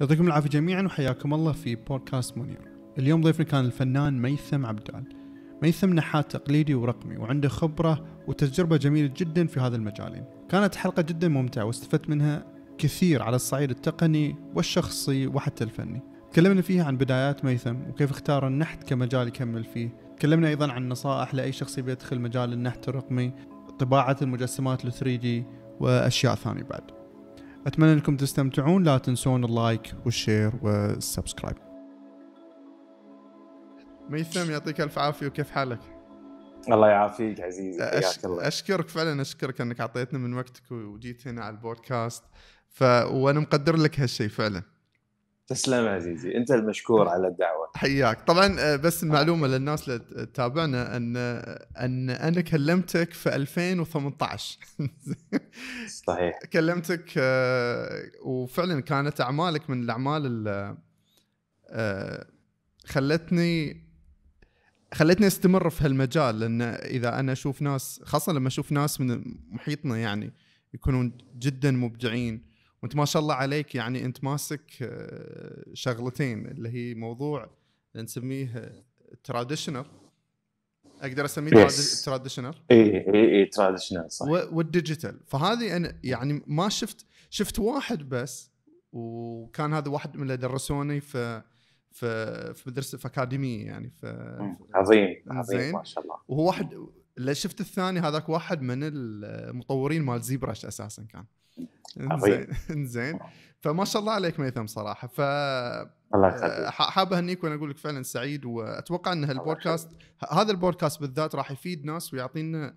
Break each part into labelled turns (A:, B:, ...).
A: يعطيكم العافية جميعا وحياكم الله في بودكاست منير اليوم ضيفنا كان الفنان ميثم عبدال ميثم نحات تقليدي ورقمي وعنده خبرة وتجربة جميلة جدا في هذا المجالين كانت حلقة جدا ممتعة واستفدت منها كثير على الصعيد التقني والشخصي وحتى الفني تكلمنا فيها عن بدايات ميثم وكيف اختار النحت كمجال يكمل فيه تكلمنا ايضا عن نصائح لاي شخص يدخل مجال النحت الرقمي طباعة المجسمات ال 3 d واشياء ثانية بعد أتمنى أنكم تستمتعون لا تنسون اللايك والشير والسبسكرايب ميثم يعطيك ألف عافية وكيف حالك؟ الله يعافيك عزيزي حياك الله اشكرك فعلا اشكرك انك اعطيتنا من وقتك وجيت هنا على البودكاست ف وانا مقدر لك هالشيء فعلا تسلم عزيزي انت المشكور على الدعوه حياك طبعا آه، بس المعلومه آه. للناس اللي تتابعنا ان آه، ان انا كلمتك في 2018 صحيح كلمتك وفعلا كانت اعمالك من الاعمال اللي خلتني خلتني استمر في هالمجال لان اذا انا اشوف ناس خاصه لما اشوف ناس من محيطنا يعني يكونون جدا مبدعين وانت ما شاء الله عليك يعني انت ماسك آه، شغلتين اللي هي موضوع نسميه تراديشنال اقدر اسميه yes. تراديشنال
B: اي اي اي تراديشنال صح
A: والديجيتال فهذه انا يعني ما شفت شفت واحد بس وكان هذا واحد من اللي درسوني في في في مدرسه في اكاديميه يعني في عظيم عظيم ما شاء الله وهو واحد اللي شفت الثاني هذاك واحد من المطورين مال زيبرش اساسا كان انزين انزين فما شاء الله عليك ميثم صراحه ف آه، حاب اهنيك وانا اقول لك فعلا سعيد واتوقع ان هالبودكاست هذا البودكاست بالذات راح يفيد ناس ويعطينا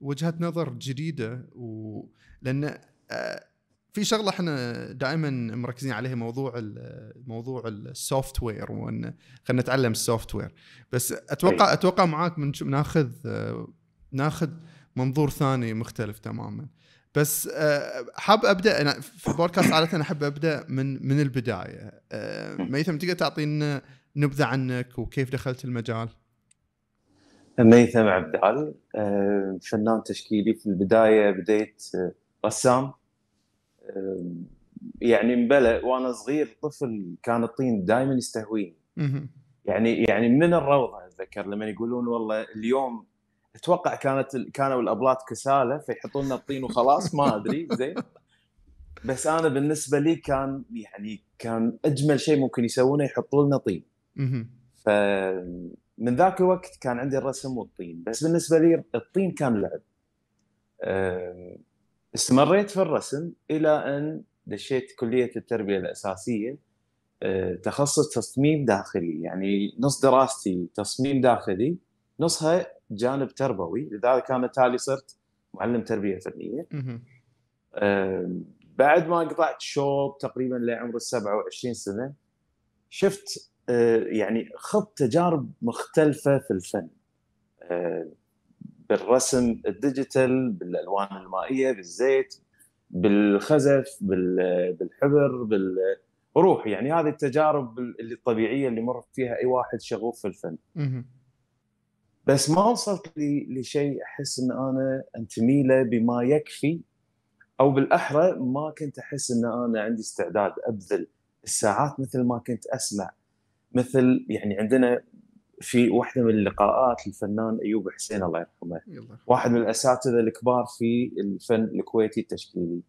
A: وجهه نظر جديده و... لان آه، في شغله احنا دائما مركزين عليها موضوع ال موضوع السوفت وير وان خلينا نتعلم السوفت وير بس اتوقع طيب. اتوقع معاك من ناخذ آه، ناخذ منظور ثاني مختلف تماما بس آه، حاب ابدا انا في البودكاست عاده انا احب ابدا من من البدايه آه، ميثم تقدر تعطينا نبذه عنك وكيف دخلت المجال؟
B: ميثم عبدال آه، فنان تشكيلي في البدايه بديت رسام يعني مبلى وانا صغير طفل كان الطين دائما يستهويني يعني يعني من الروضه اتذكر لما يقولون والله اليوم اتوقع كانت كانوا الابلات كساله فيحطون لنا الطين وخلاص ما ادري زين بس انا بالنسبه لي كان يعني كان اجمل شيء ممكن يسوونه يحطوا لنا طين فمن ذاك الوقت كان عندي الرسم والطين بس بالنسبه لي الطين كان لعب استمريت في الرسم الى ان دشيت كليه التربيه الاساسيه أه، تخصص تصميم داخلي يعني نص دراستي تصميم داخلي نصها جانب تربوي لذلك انا تالي صرت معلم تربيه فنيه بعد ما قطعت شوب تقريبا لعمر ال 27 سنه شفت آه، يعني خضت تجارب مختلفه في الفن آه، بالرسم الديجيتال بالالوان المائيه بالزيت بالخزف بالحبر بالروح يعني هذه التجارب اللي الطبيعيه اللي مر فيها اي واحد شغوف في الفن بس ما وصلت لشيء احس ان انا انتمي له بما يكفي او بالاحرى ما كنت احس ان انا عندي استعداد ابذل الساعات مثل ما كنت اسمع مثل يعني عندنا في واحده من اللقاءات الفنان ايوب حسين الله يرحمه واحد من الاساتذه الكبار في الفن الكويتي التشكيلي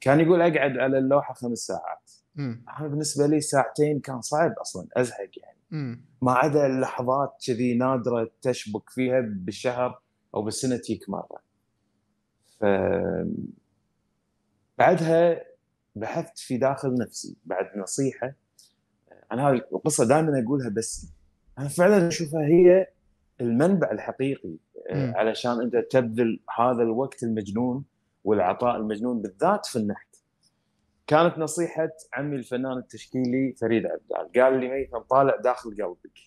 B: كان يقول اقعد على اللوحه خمس ساعات انا بالنسبه لي ساعتين كان صعب اصلا ازهق يعني ما عدا اللحظات كذي نادره تشبك فيها بالشهر او بالسنه تيك مره ف بعدها بحثت في داخل نفسي بعد نصيحه انا هذه القصه دائما اقولها بس انا فعلا اشوفها هي المنبع الحقيقي علشان انت تبذل هذا الوقت المجنون والعطاء المجنون بالذات في النحت كانت نصيحه عمي الفنان التشكيلي فريد عبدال قال لي ميثم طالع داخل قلبك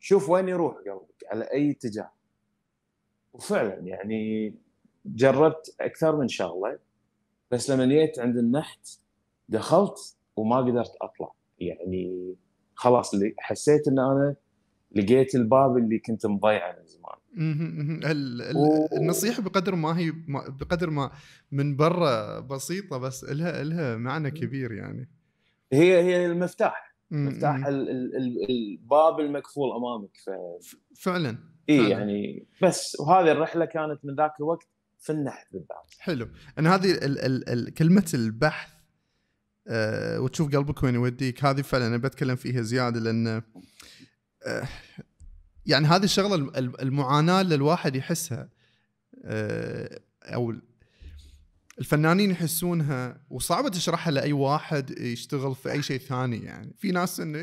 B: شوف وين يروح قلبك على اي اتجاه وفعلا يعني جربت اكثر من شغله بس لما جيت عند النحت دخلت وما قدرت اطلع يعني خلاص اللي حسيت ان انا لقيت الباب اللي كنت مضيعه من زمان
A: النصيحه بقدر ما هي بقدر ما من برا بسيطه بس لها لها معنى كبير يعني هي هي المفتاح مفتاح
B: الباب المقفول امامك ف...
A: فعلا اي يعني
B: بس وهذه الرحله كانت من ذاك الوقت في النحت بالذات
A: حلو انا هذه ال ال ال كلمه البحث آه، وتشوف قلبك وين يوديك هذه فعلا انا بتكلم فيها زياده لان آه، يعني هذه الشغله المعاناه اللي الواحد يحسها آه، او الفنانين يحسونها وصعبه تشرحها لاي واحد يشتغل في اي شيء ثاني يعني في ناس انه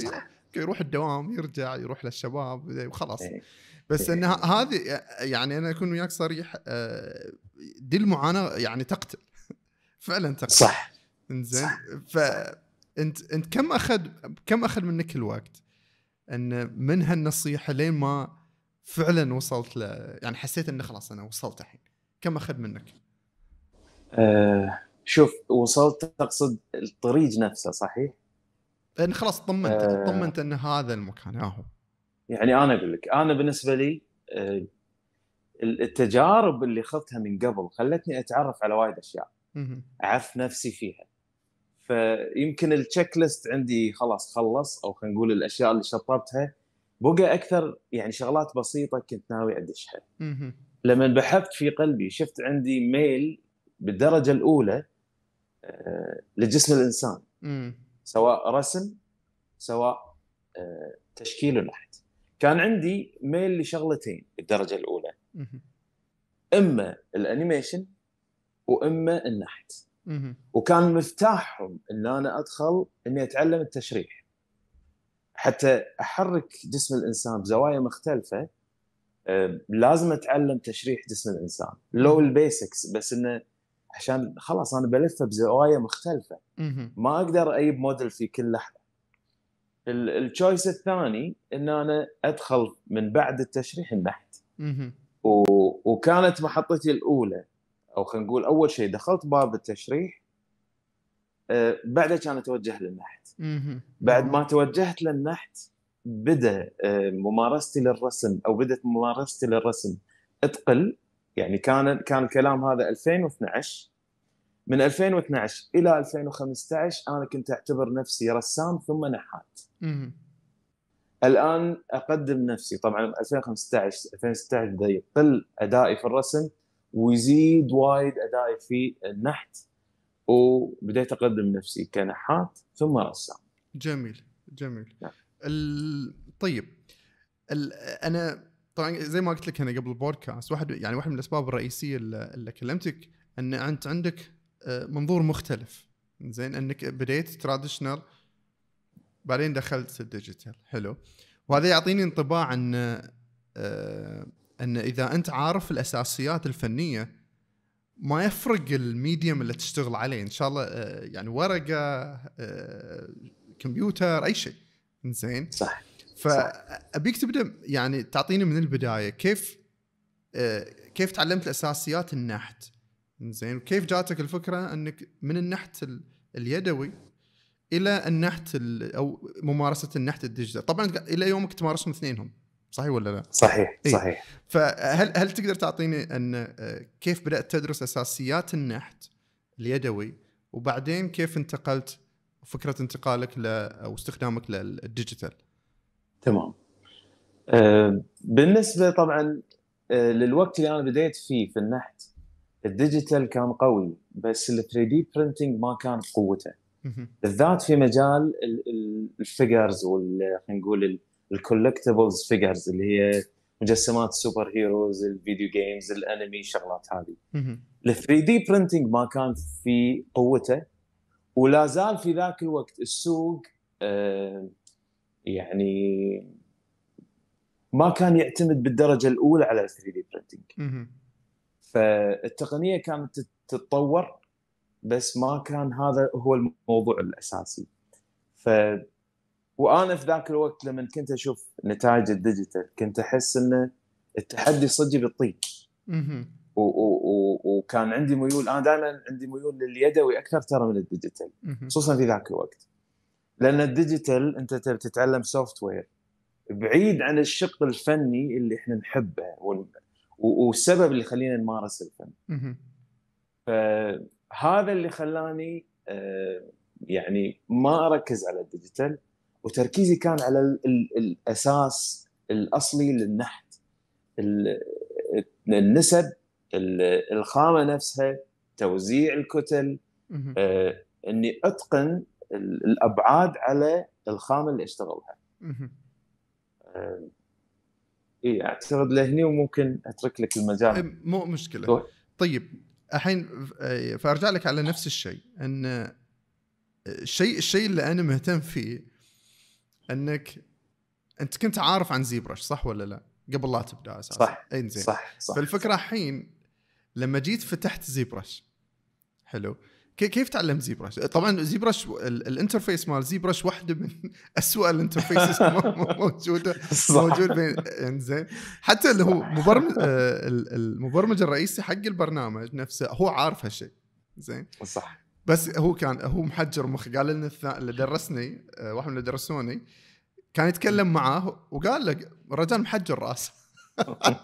A: يروح الدوام يرجع يروح للشباب وخلاص إيه. بس إيه. ان هذه يعني انا اكون وياك صريح آه، دي المعاناه يعني تقتل فعلا تقتل صح انزين فانت انت كم اخذ كم اخذ منك الوقت؟ ان من هالنصيحه لين ما فعلا وصلت ل يعني حسيت انه خلاص انا وصلت الحين كم اخذ منك؟
B: أه شوف وصلت تقصد الطريق نفسه صحيح؟ لان خلاص طمنت أه طمنت
A: ان هذا المكان ها آه. هو
B: يعني انا اقول لك انا بالنسبه لي آه، التجارب اللي اخذتها من قبل خلتني اتعرف على وايد اشياء اعرف نفسي فيها فيمكن التشيك ليست عندي خلاص خلص او خلينا نقول الاشياء اللي شطبتها بقى اكثر يعني شغلات بسيطه كنت ناوي ادشها لما بحثت في قلبي شفت عندي ميل بالدرجه الاولى آه، لجسم الانسان سواء رسم سواء آه، تشكيل ونحت. كان عندي ميل لشغلتين بالدرجه الاولى اما الانيميشن واما النحت وكان مفتاحهم ان انا ادخل اني اتعلم التشريح حتى احرك جسم الانسان بزوايا مختلفه لازم اتعلم تشريح جسم الانسان لو البيسكس بس انه عشان خلاص انا بلفه بزوايا مختلفه ما اقدر اجيب موديل في كل لحظه التشويس الثاني ان انا ادخل من بعد التشريح النحت وكانت محطتي الاولى او خلينا نقول اول شيء دخلت باب التشريح أه بعدها كان اتوجه للنحت بعد ما توجهت للنحت بدا أه ممارستي للرسم او بدات ممارستي للرسم تقل يعني كان كان الكلام هذا 2012 من 2012 الى 2015 انا كنت اعتبر نفسي رسام ثم نحات الان اقدم نفسي طبعا 2015 2016 بدا يقل ادائي في الرسم ويزيد وايد ادائي في النحت وبديت اقدم نفسي كنحات
A: ثم رسام. جميل جميل. نعم. ال... طيب ال... انا طبعا زي ما قلت لك انا قبل البودكاست واحد يعني واحد من الاسباب الرئيسيه اللي كلمتك ان انت عندك آه، منظور مختلف زين انك بديت تراديشنال بعدين دخلت الديجيتال حلو وهذا يعطيني انطباع ان آه، ان اذا انت عارف الاساسيات الفنيه ما يفرق الميديوم اللي تشتغل عليه ان شاء الله آه، يعني ورقه آه، كمبيوتر اي شيء زين صح فابيك تبدا يعني تعطيني من البدايه كيف آه، كيف تعلمت اساسيات النحت زين كيف جاتك الفكره انك من النحت اليدوي الى النحت او ممارسه النحت الديجيتال طبعا الى يومك تمارسهم اثنينهم صحيح ولا لا؟ صحيح إيه؟ صحيح فهل هل تقدر تعطيني ان آه، كيف بدات تدرس اساسيات النحت اليدوي وبعدين كيف انتقلت فكره انتقالك ل او استخدامك للديجيتال؟ تمام
B: آه، بالنسبه طبعا آه، للوقت اللي انا بديت فيه في النحت الديجيتال كان قوي بس ال 3 دي برنتنج ما كان بقوته بالذات في مجال الفيجرز وال خلينا نقول الكولكتبلز فيجرز اللي هي مجسمات سوبر هيروز الفيديو جيمز الانمي الشغلات هذه ال 3 دي برنتنج ما كان في قوته ولا زال في ذاك الوقت السوق آه، يعني ما كان يعتمد بالدرجه الاولى على ال 3 دي
C: برنتنج
B: فالتقنيه كانت تتطور بس ما كان هذا هو الموضوع الاساسي ف وانا في ذاك الوقت لما كنت اشوف نتائج الديجيتال كنت احس ان التحدي صدق بالطين وكان عندي ميول انا دائما عندي ميول لليدوي اكثر ترى من الديجيتال خصوصا في ذاك الوقت لان الديجيتال انت تتعلم سوفت وير بعيد عن الشق الفني اللي احنا نحبه والسبب اللي خلينا نمارس الفن فهذا اللي خلاني آه، يعني ما اركز على الديجيتال وتركيزي كان على الـ الـ الاساس الاصلي للنحت النسب الخامه نفسها توزيع الكتل آه، اني اتقن الابعاد على الخامه اللي اشتغلها آه، اي اعتقد لهني وممكن اترك لك المجال
A: مو مشكله طوح. طيب الحين آه، فارجع لك على نفس الشيء ان الشيء الشيء اللي انا مهتم فيه انك انت كنت عارف عن زيبرش صح ولا لا؟ قبل لا تبدا اساسا صح اي زين صح, صح فالفكره الحين لما جيت فتحت زيبرش حلو كيف تعلمت زيبرش؟ طبعا زيبرش الانترفيس مال زيبرش واحده من اسوء الانترفيسز موجوده موجود بين انزين يعني حتى اللي هو مبرمج آه، المبرمج الرئيسي حق البرنامج نفسه هو عارف هالشيء زين صح بس هو كان هو محجر مخ قال لنا اللي درسني آه، واحد من اللي درسوني كان يتكلم معاه وقال لك الرجال محجر راسه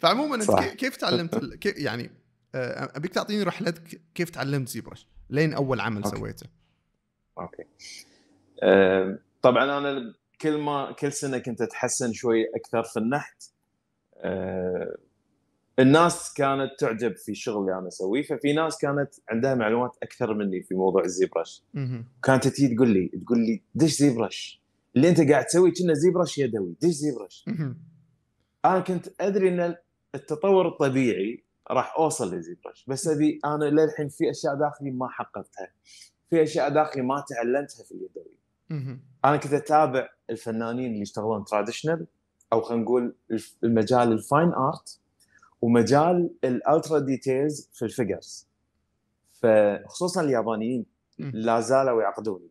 A: فعموما انت كيف تعلمت يعني آه، ابيك تعطيني رحلتك كيف تعلمت زيبرش لين اول عمل أوكي. سويته اوكي
B: آه، طبعا انا كل ما كل سنه كنت اتحسن شوي اكثر في النحت الناس كانت تعجب في الشغل اللي انا اسويه ففي ناس كانت عندها معلومات اكثر مني في موضوع الزيبرش كانت تجي تقول لي تقول لي دش زيبرش اللي انت قاعد تسويه كنا زيبرش يدوي دش زيبرش انا كنت ادري ان التطور الطبيعي راح اوصل لزيبرش بس ابي انا للحين في اشياء داخلي ما حققتها في اشياء داخلي ما تعلمتها في اليدوي انا كنت اتابع الفنانين اللي يشتغلون تراديشنال او خلينا نقول المجال الفاين ارت ومجال الالترا ديتيلز في الفيجرز فخصوصا اليابانيين لا زالوا يعقدوني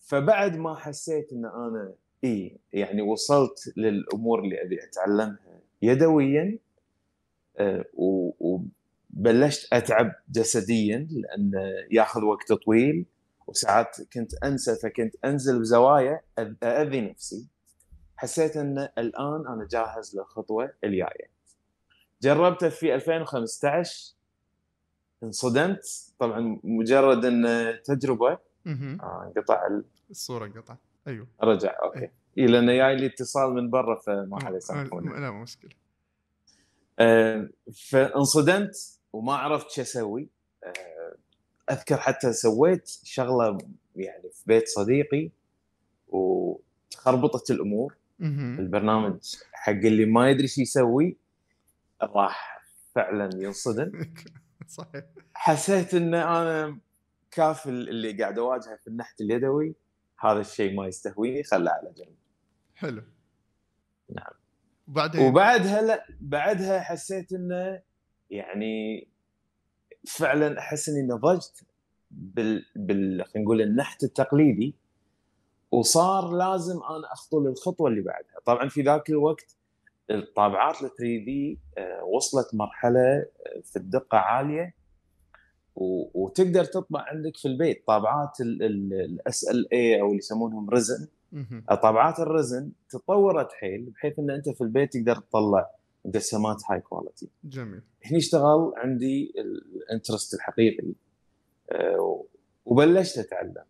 B: فبعد ما حسيت ان انا اي يعني وصلت للامور اللي ابي اتعلمها يدويا آه، وبلشت اتعب جسديا لان ياخذ وقت طويل وساعات كنت انسى فكنت انزل بزوايا اذي نفسي حسيت ان الان انا جاهز للخطوه الجايه جربته في 2015 انصدمت طبعا مجرد ان تجربه آه، انقطع آه الصوره انقطع ايوه رجع اوكي أيوه. إيه لانه جاي لي اتصال من برا فما حد آه، يسامحوني لا مشكله آه فانصدمت وما عرفت شو اسوي آه اذكر حتى سويت شغله يعني في بيت صديقي وتخربطت الامور البرنامج حق اللي ما يدري شو يسوي راح فعلا ينصدم صحيح حسيت ان انا كاف اللي قاعد اواجهه في النحت اليدوي هذا الشيء ما يستهويني خله على جنب حلو نعم وبعدين وبعدها لا بعدها حسيت انه يعني فعلا احس اني نضجت بال بال خلينا نقول النحت التقليدي وصار لازم انا اخطو للخطوه اللي بعدها طبعا في ذاك الوقت الطابعات ال 3 دي آه، وصلت مرحله آه، في الدقه عاليه وتقدر تطبع عندك في البيت طابعات الاس ال اي او اللي يسمونهم رزن آه، طابعات الرزن تطورت حيل بحيث ان انت في البيت تقدر تطلع مجسمات هاي كواليتي جميل هني اشتغل عندي الانترست الحقيقي وبلشت
A: اتعلم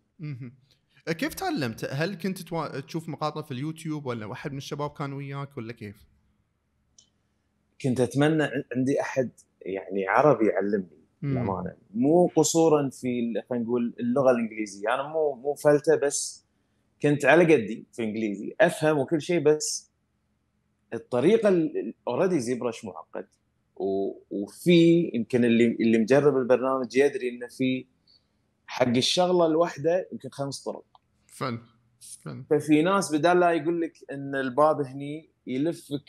A: كيف تعلمت؟ هل كنت تشوف مقاطع في اليوتيوب ولا واحد من الشباب كان وياك ولا كيف؟
B: كنت اتمنى عندي احد يعني عربي يعلمني للامانه مو قصورا في خلينا نقول اللغه الانجليزيه انا مو مو فلته بس كنت على قدي في انجليزي افهم وكل شيء بس الطريقه اوريدي زيبرش معقد وفي يمكن اللي اللي مجرب البرنامج يدري انه في حق الشغله الواحده يمكن خمس طرق
A: فن فن
B: ففي ناس بدال لا يقول لك ان الباب هني يلفك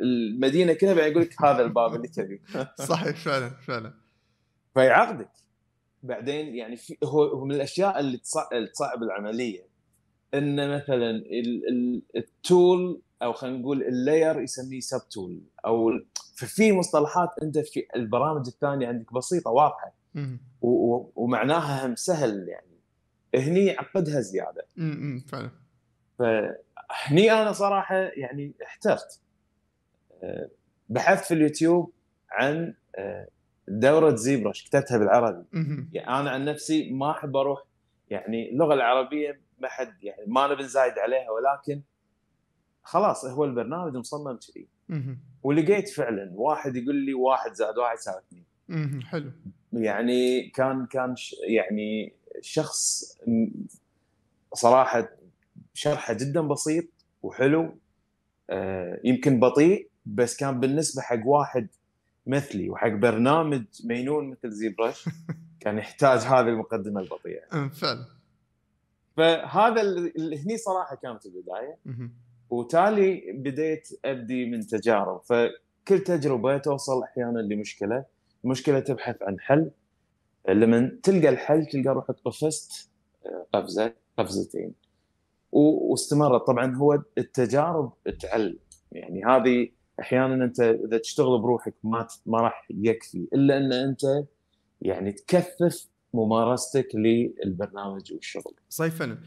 B: المدينه كلها بعدين يقول لك هذا الباب اللي تبي
A: صحيح فعلا فعلا
B: فيعقدك بعدين يعني في هو من الاشياء اللي تصعب العمليه ان مثلا التول او خلينا نقول اللاير يسميه سب تول او ففي مصطلحات انت في البرامج الثانيه عندك بسيطه واضحه ومعناها هم سهل يعني هني عقدها زياده
A: امم فعلا
B: ف هني انا صراحه يعني احترت آه، بحثت في اليوتيوب عن آه، دوره زيبرش كتبتها بالعربي يعني انا عن نفسي ما احب اروح يعني اللغه العربيه ما حد يعني ما نبي نزايد عليها ولكن خلاص هو البرنامج مصمم كذي ولقيت فعلا واحد يقول لي واحد زائد واحد يساوي
A: اثنين حلو
B: يعني كان كان يعني شخص صراحه شرحه جدا بسيط وحلو آه، يمكن بطيء بس كان بالنسبه حق واحد مثلي وحق برنامج مينون مثل زيبرش كان يحتاج هذه المقدمه البطيئه فعلا فهذا هني صراحه كانت البدايه وتالي بديت ابدي من تجارب فكل تجربه توصل احيانا لمشكله المشكله تبحث عن حل لما تلقى الحل تلقى روحك قفزت آه، قفزه قفزتين واستمرت طبعا هو التجارب تعلم يعني هذه احيانا انت اذا تشتغل بروحك ما ما راح يكفي الا ان انت يعني تكثف ممارستك للبرنامج
A: والشغل. صيفا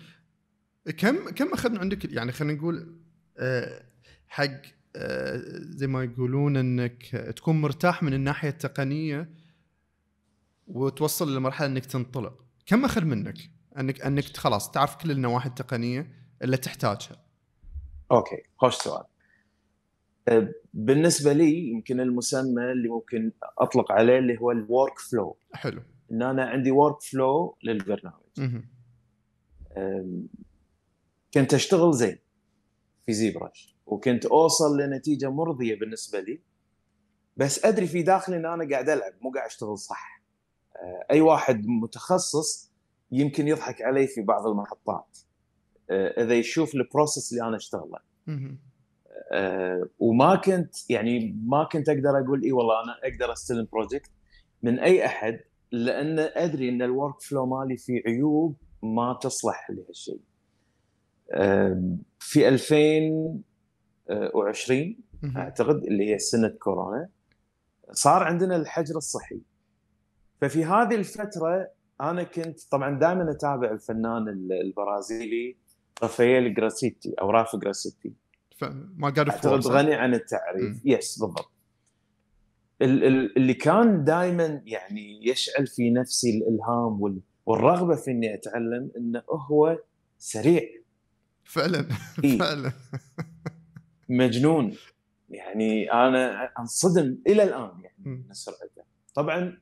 A: كم كم اخذنا عندك يعني خلينا نقول آه، حق آه، زي ما يقولون انك تكون مرتاح من الناحيه التقنيه وتوصل لمرحله انك تنطلق، كم اخذ منك؟ انك انك خلاص تعرف كل النواحي التقنيه اللي تحتاجها اوكي
B: خوش سؤال أه، بالنسبه لي يمكن المسمى اللي ممكن اطلق عليه اللي هو الورك فلو حلو ان انا عندي ورك فلو للبرنامج كنت اشتغل زين في زيبرش وكنت اوصل لنتيجه مرضيه بالنسبه لي بس ادري في داخلي ان انا قاعد العب مو قاعد اشتغل صح أه، اي واحد متخصص يمكن يضحك علي في بعض المحطات آه، اذا يشوف البروسس اللي انا اشتغله أه وما كنت يعني ما كنت اقدر اقول اي والله انا اقدر استلم بروجكت من اي احد لان ادري ان الورك فلو مالي فيه عيوب ما تصلح لهالشيء. أه في 2020 اعتقد اللي هي سنه كورونا صار عندنا الحجر الصحي. ففي هذه الفتره انا كنت طبعا دائما اتابع الفنان البرازيلي رافائيل جراسيتي او راف جراسيتي
A: ما قاعد اعتقد غني
B: عن التعريف م. يس بالضبط اللي كان دائما يعني يشعل في نفسي الالهام والرغبه في اني اتعلم انه هو سريع فعلا إيه؟ فعلا مجنون يعني انا انصدم الى الان يعني من سرعته طبعا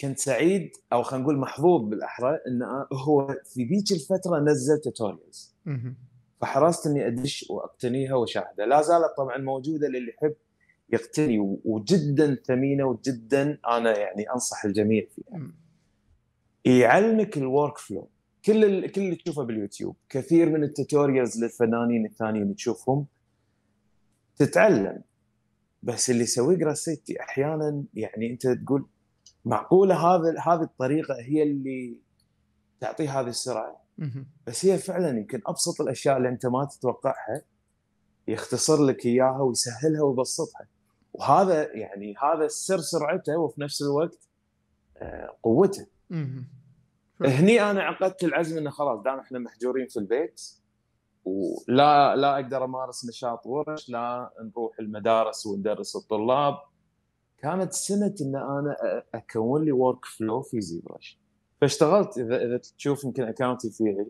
B: كنت سعيد او خلينا نقول محظوظ بالاحرى ان هو في ذيك الفتره نزل توتوريالز فحرصت اني ادش واقتنيها واشاهدها لا زالت طبعا موجوده للي يحب يقتني وجدا ثمينه وجدا انا يعني انصح الجميع فيها يعلمك الورك فلو كل ال... كل اللي تشوفه باليوتيوب كثير من التوتوريالز للفنانين الثانيين تشوفهم تتعلم بس اللي يسويه جراسيتي احيانا يعني انت تقول معقوله هذا هذه الطريقه هي اللي تعطيه هذه السرعه بس هي فعلا يمكن ابسط الاشياء اللي انت ما تتوقعها يختصر لك اياها ويسهلها ويبسطها وهذا يعني هذا السر سرعته وفي نفس الوقت آه، قوته هني انا عقدت العزم انه خلاص دام احنا محجورين في البيت ولا لا اقدر امارس نشاط ورش لا نروح المدارس وندرس الطلاب كانت سنه ان انا اكون لي ورك فلو في زيبرش فاشتغلت اذا اذا تشوف يمكن اكونتي في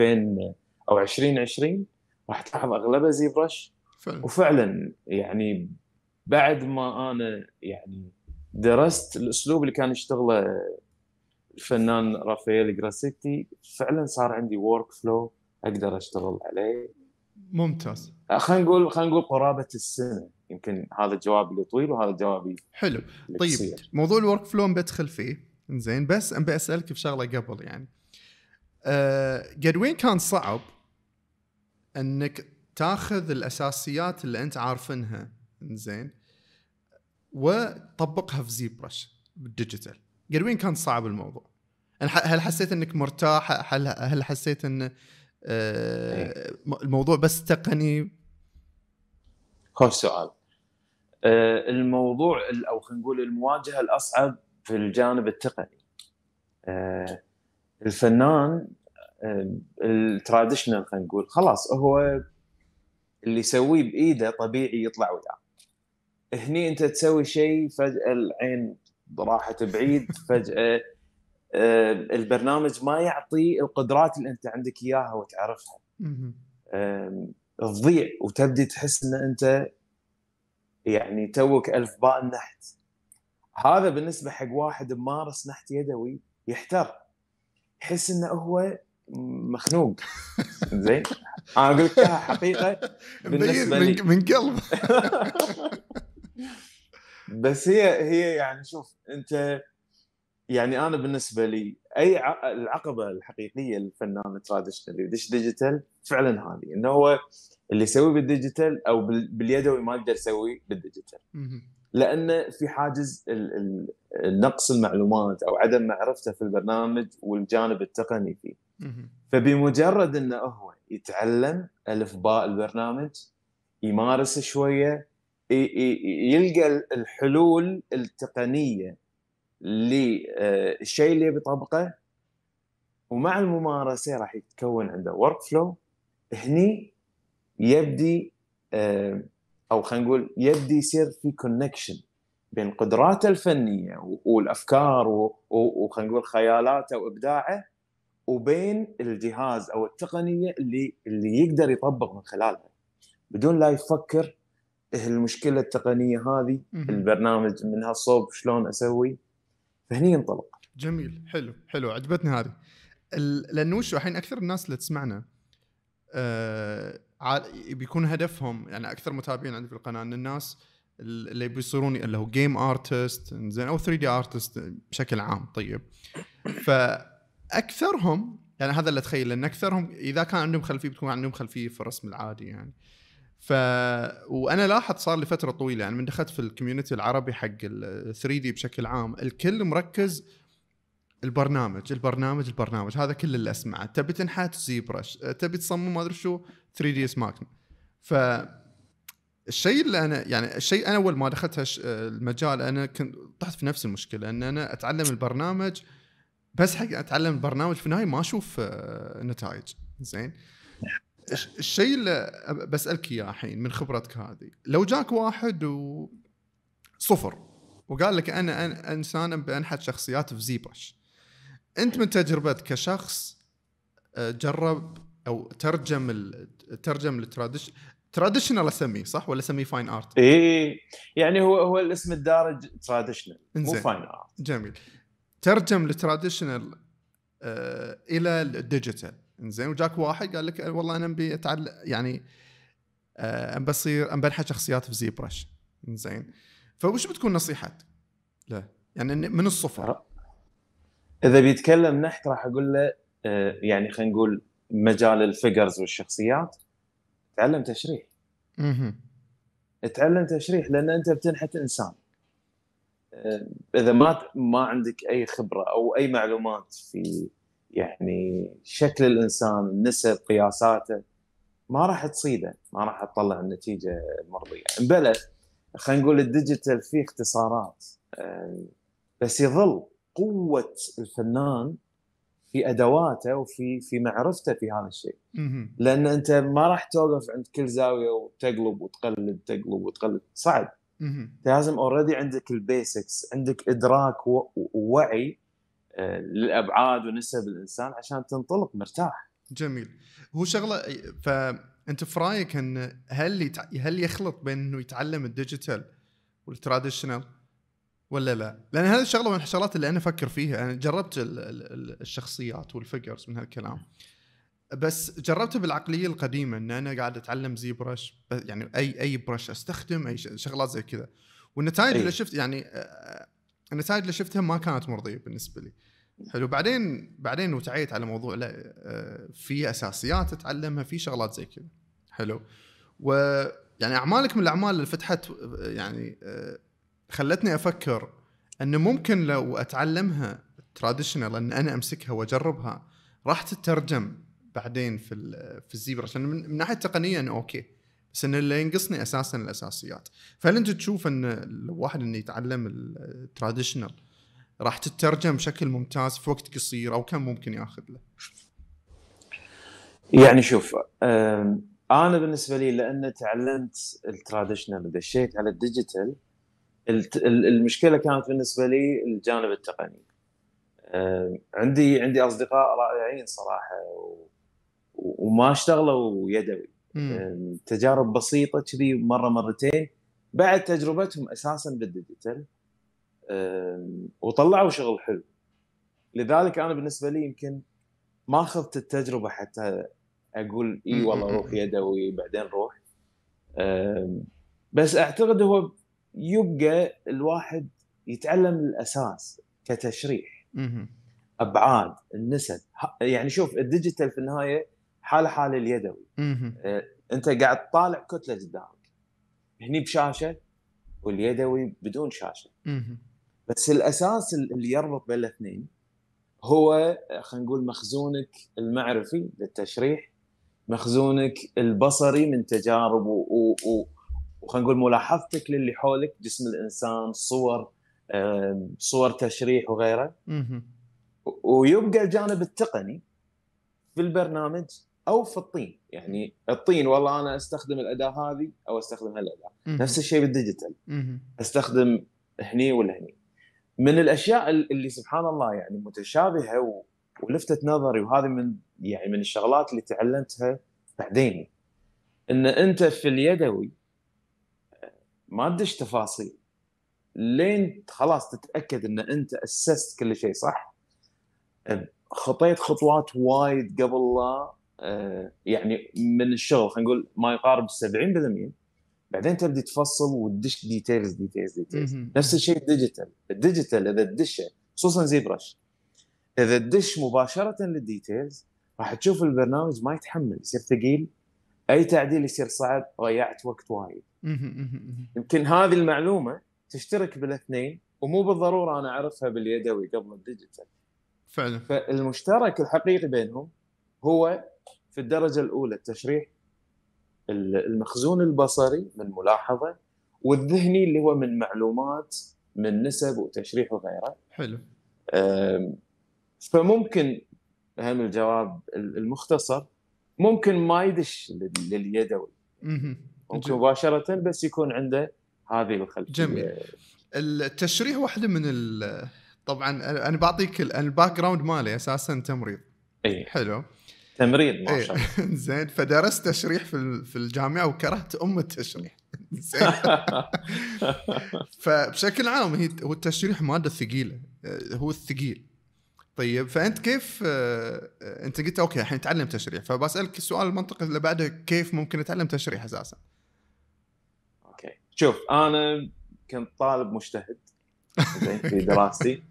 B: 2000 او 2020 راح تلاحظ اغلبها زيبرش فعلا. وفعلا يعني بعد ما انا يعني درست الاسلوب اللي كان يشتغله الفنان رافائيل جراسيتي فعلا صار عندي ورك فلو اقدر اشتغل عليه
A: ممتاز
B: خلينا نقول خلينا نقول قرابه السنه ممكن هذا الجواب اللي طويل وهذا جوابي حلو
A: طيب كسير. موضوع الورك فلو بدخل فيه زين بس ابي اسالك بشغله قبل يعني أه قد وين كان صعب انك تاخذ الاساسيات اللي انت عارفينها زين وتطبقها في زيبرش بالديجيتال قد وين كان صعب الموضوع هل حسيت انك مرتاح هل هل حسيت ان آه، إيه. الموضوع بس تقني
B: خوش سؤال آه، الموضوع او خلينا نقول المواجهه الاصعب في الجانب التقني آه، الفنان آه، التراديشنال خلينا نقول خلاص هو اللي يسويه بايده طبيعي يطلع وياه هني انت تسوي شيء فجاه العين راحت بعيد فجاه البرنامج ما يعطي القدرات اللي انت عندك اياها وتعرفها تضيع وتبدي تحس ان انت يعني توك ألف باء النحت هذا بالنسبة حق واحد ممارس نحت يدوي يحتار يحس انه هو مخنوق زين انا اقول لك حقيقه بالنسبه لي من قلب بس هي هي يعني شوف انت يعني انا بالنسبه لي اي العقبه الحقيقيه للفنان التراديشنال يدش ديجيتال فعلا هذه انه هو اللي يسوي بالديجيتال او باليدوي ما يقدر يسوي بالديجيتال لان في حاجز نقص المعلومات او عدم معرفته في البرنامج والجانب التقني فيه فبمجرد انه هو يتعلم الف باء البرنامج يمارس شويه يلقى الحلول التقنيه للشيء آه، اللي بيطبقه ومع الممارسه راح يتكون عنده ورك فلو هني يبدي آه، او خلينا نقول يبدي يصير في كونكشن بين قدراته الفنيه والافكار وخلينا نقول خيالاته وابداعه وبين الجهاز او التقنيه اللي اللي يقدر يطبق من خلالها بدون لا يفكر إيه المشكله التقنيه هذه البرنامج من هالصوب شلون اسوي فهني ينطلق
A: جميل حلو حلو عجبتني هذه لانه وش الحين اكثر الناس اللي تسمعنا آه بيكون هدفهم يعني اكثر متابعين عندي في القناه ان الناس اللي بيصيرون اللي هو جيم ارتست زين او 3 دي ارتست بشكل عام طيب فاكثرهم يعني هذا اللي اتخيل ان اكثرهم اذا كان عندهم خلفيه بتكون عندهم خلفيه في الرسم العادي يعني ف وانا لاحظت صار لي فتره طويله يعني من دخلت في الكوميونتي العربي حق ال 3 دي بشكل عام الكل مركز البرنامج البرنامج البرنامج هذا كل اللي اسمعه تبي تنحت زيبرش تبي تصمم ما ادري شو 3 دي اسماك ف الشيء اللي انا يعني الشيء انا اول ما دخلت هش المجال انا كنت طحت في نفس المشكله ان انا اتعلم البرنامج بس حق اتعلم البرنامج في النهايه ما اشوف آه، نتائج زين الشيء اللي بسالك اياه الحين من خبرتك هذه لو جاك واحد و صفر وقال لك انا, أنا انسان بانحت شخصيات في زيباش انت من تجربتك كشخص آه، جرب او ترجم ال... ترجم التراديشنال تراديشنال اسميه صح ولا اسميه فاين ارت؟
B: اي يعني هو هو الاسم الدارج تراديشنال مو فاين ارت
A: جميل ترجم التراديشنال آه، الى الديجيتال زين وجاك واحد قال لك والله انا ابي اتعلم يعني ام آه، بصير ام بنحى شخصيات في زيبرش زين فوش بتكون نصيحتك له يعني من الصفر اذا بيتكلم نحت راح اقول له
B: آه، يعني خلينا نقول مجال الفيجرز والشخصيات تعلم تشريح اها تعلم تشريح لان انت بتنحت انسان آه، اذا ما ما عندك اي خبره او اي معلومات في يعني شكل الانسان النسب قياساته ما راح تصيده ما راح تطلع النتيجه المرضيه بلى خلينا نقول الديجيتال فيه اختصارات بس يظل قوه الفنان في ادواته وفي في معرفته في هذا الشيء لان انت ما راح توقف عند كل زاويه وتقلب وتقلب تقلب وتقلب صعب انت لازم اوريدي عندك البيسكس
A: عندك ادراك ووعي للابعاد ونسب الانسان عشان تنطلق مرتاح. جميل. هو شغله فانت في رايك ان هل يتع... هل يخلط بين انه يتعلم الديجيتال والتراديشنال ولا لا؟ لان هذه الشغله من الشغلات اللي انا افكر فيها، انا جربت ال... ال... الشخصيات والفيجرز من هالكلام. بس جربته بالعقليه القديمه ان انا قاعد اتعلم زي برش يعني اي اي برش استخدم اي شغلات زي كذا والنتائج إيه. اللي شفت يعني النتائج اللي شفتها ما كانت مرضيه بالنسبه لي حلو بعدين بعدين وتعيت على موضوع لا آه، في اساسيات تتعلمها في شغلات زي كذا حلو و يعني اعمالك من الاعمال اللي فتحت آه، يعني آه، خلتني افكر انه ممكن لو اتعلمها تراديشنال ان انا امسكها واجربها راح تترجم بعدين في في الزيبر عشان من, من ناحيه تقنيه انه اوكي بس انه اللي ينقصني اساسا الاساسيات فهل انت تشوف ان الواحد انه يتعلم التراديشنال راح تترجم بشكل ممتاز في وقت قصير او كم ممكن ياخذ له؟ يعني شوف انا بالنسبه لي لان
B: تعلمت التراديشنال ودشيت على الديجيتال المشكله كانت بالنسبه لي الجانب التقني عندي عندي اصدقاء رائعين صراحه وما اشتغلوا يدوي تجارب بسيطه كذي مره مرتين بعد تجربتهم اساسا بالديجيتال وطلعوا شغل حلو لذلك انا بالنسبه لي يمكن ما اخذت التجربه حتى اقول اي والله روح يدوي بعدين روح بس اعتقد هو يبقى الواحد يتعلم الاساس كتشريح ابعاد النسب يعني شوف الديجيتال في النهايه حاله حال اليدوي
C: آه،
B: انت قاعد تطالع كتله قدامك هني بشاشه واليدوي بدون شاشه بس الاساس اللي يربط بين الاثنين هو آه، خلينا نقول مخزونك المعرفي للتشريح مخزونك البصري من تجارب وخلينا نقول ملاحظتك للي حولك جسم الانسان صور صور تشريح وغيره ويبقى الجانب التقني في البرنامج او في الطين يعني الطين والله انا استخدم الاداه هذه او استخدم هالاداه نفس الشيء بالديجيتال استخدم هني ولا هني من الاشياء اللي سبحان الله يعني متشابهه و... ولفتت نظري وهذه من يعني من الشغلات اللي تعلمتها بعدين ان انت في اليدوي ما تدش تفاصيل لين خلاص تتاكد ان انت اسست كل شيء صح خطيت خطوات وايد قبل لا آه، يعني من الشغل خلينا نقول ما يقارب 70% بعدين تبدي تفصل وتدش ديتيلز ديتيلز ديتيلز نفس الشيء الديجيتال الديجيتال اذا تدشه خصوصا زيبرش اذا تدش مباشره للديتيلز راح تشوف البرنامج ما يتحمل يصير ثقيل اي تعديل يصير صعب ضيعت وقت وايد يمكن هذه المعلومه تشترك بالاثنين ومو بالضروره انا اعرفها باليدوي قبل الديجيتال فعلا فالمشترك الحقيقي بينهم هو في الدرجه الاولى التشريح المخزون البصري من ملاحظه والذهني اللي هو من معلومات من نسب وتشريح وغيره حلو فممكن هم الجواب المختصر ممكن ما يدش لليدوي
A: ممكن مباشره بس يكون عنده هذه الخلفيه جميل التشريح واحده من ال... طبعا انا بعطيك الباك جراوند مالي اساسا تمريض اي حلو تمرين ما إيه. شاء الله زين فدرست تشريح في في الجامعه وكرهت ام التشريح زين فبشكل عام هي هو التشريح ماده ثقيله آه، هو الثقيل طيب فانت كيف آه، آه، انت قلت اوكي الحين تعلم تشريح فبسالك السؤال المنطقي اللي بعده كيف ممكن اتعلم تشريح اساسا؟
B: اوكي شوف انا كنت طالب مجتهد زين في دراستي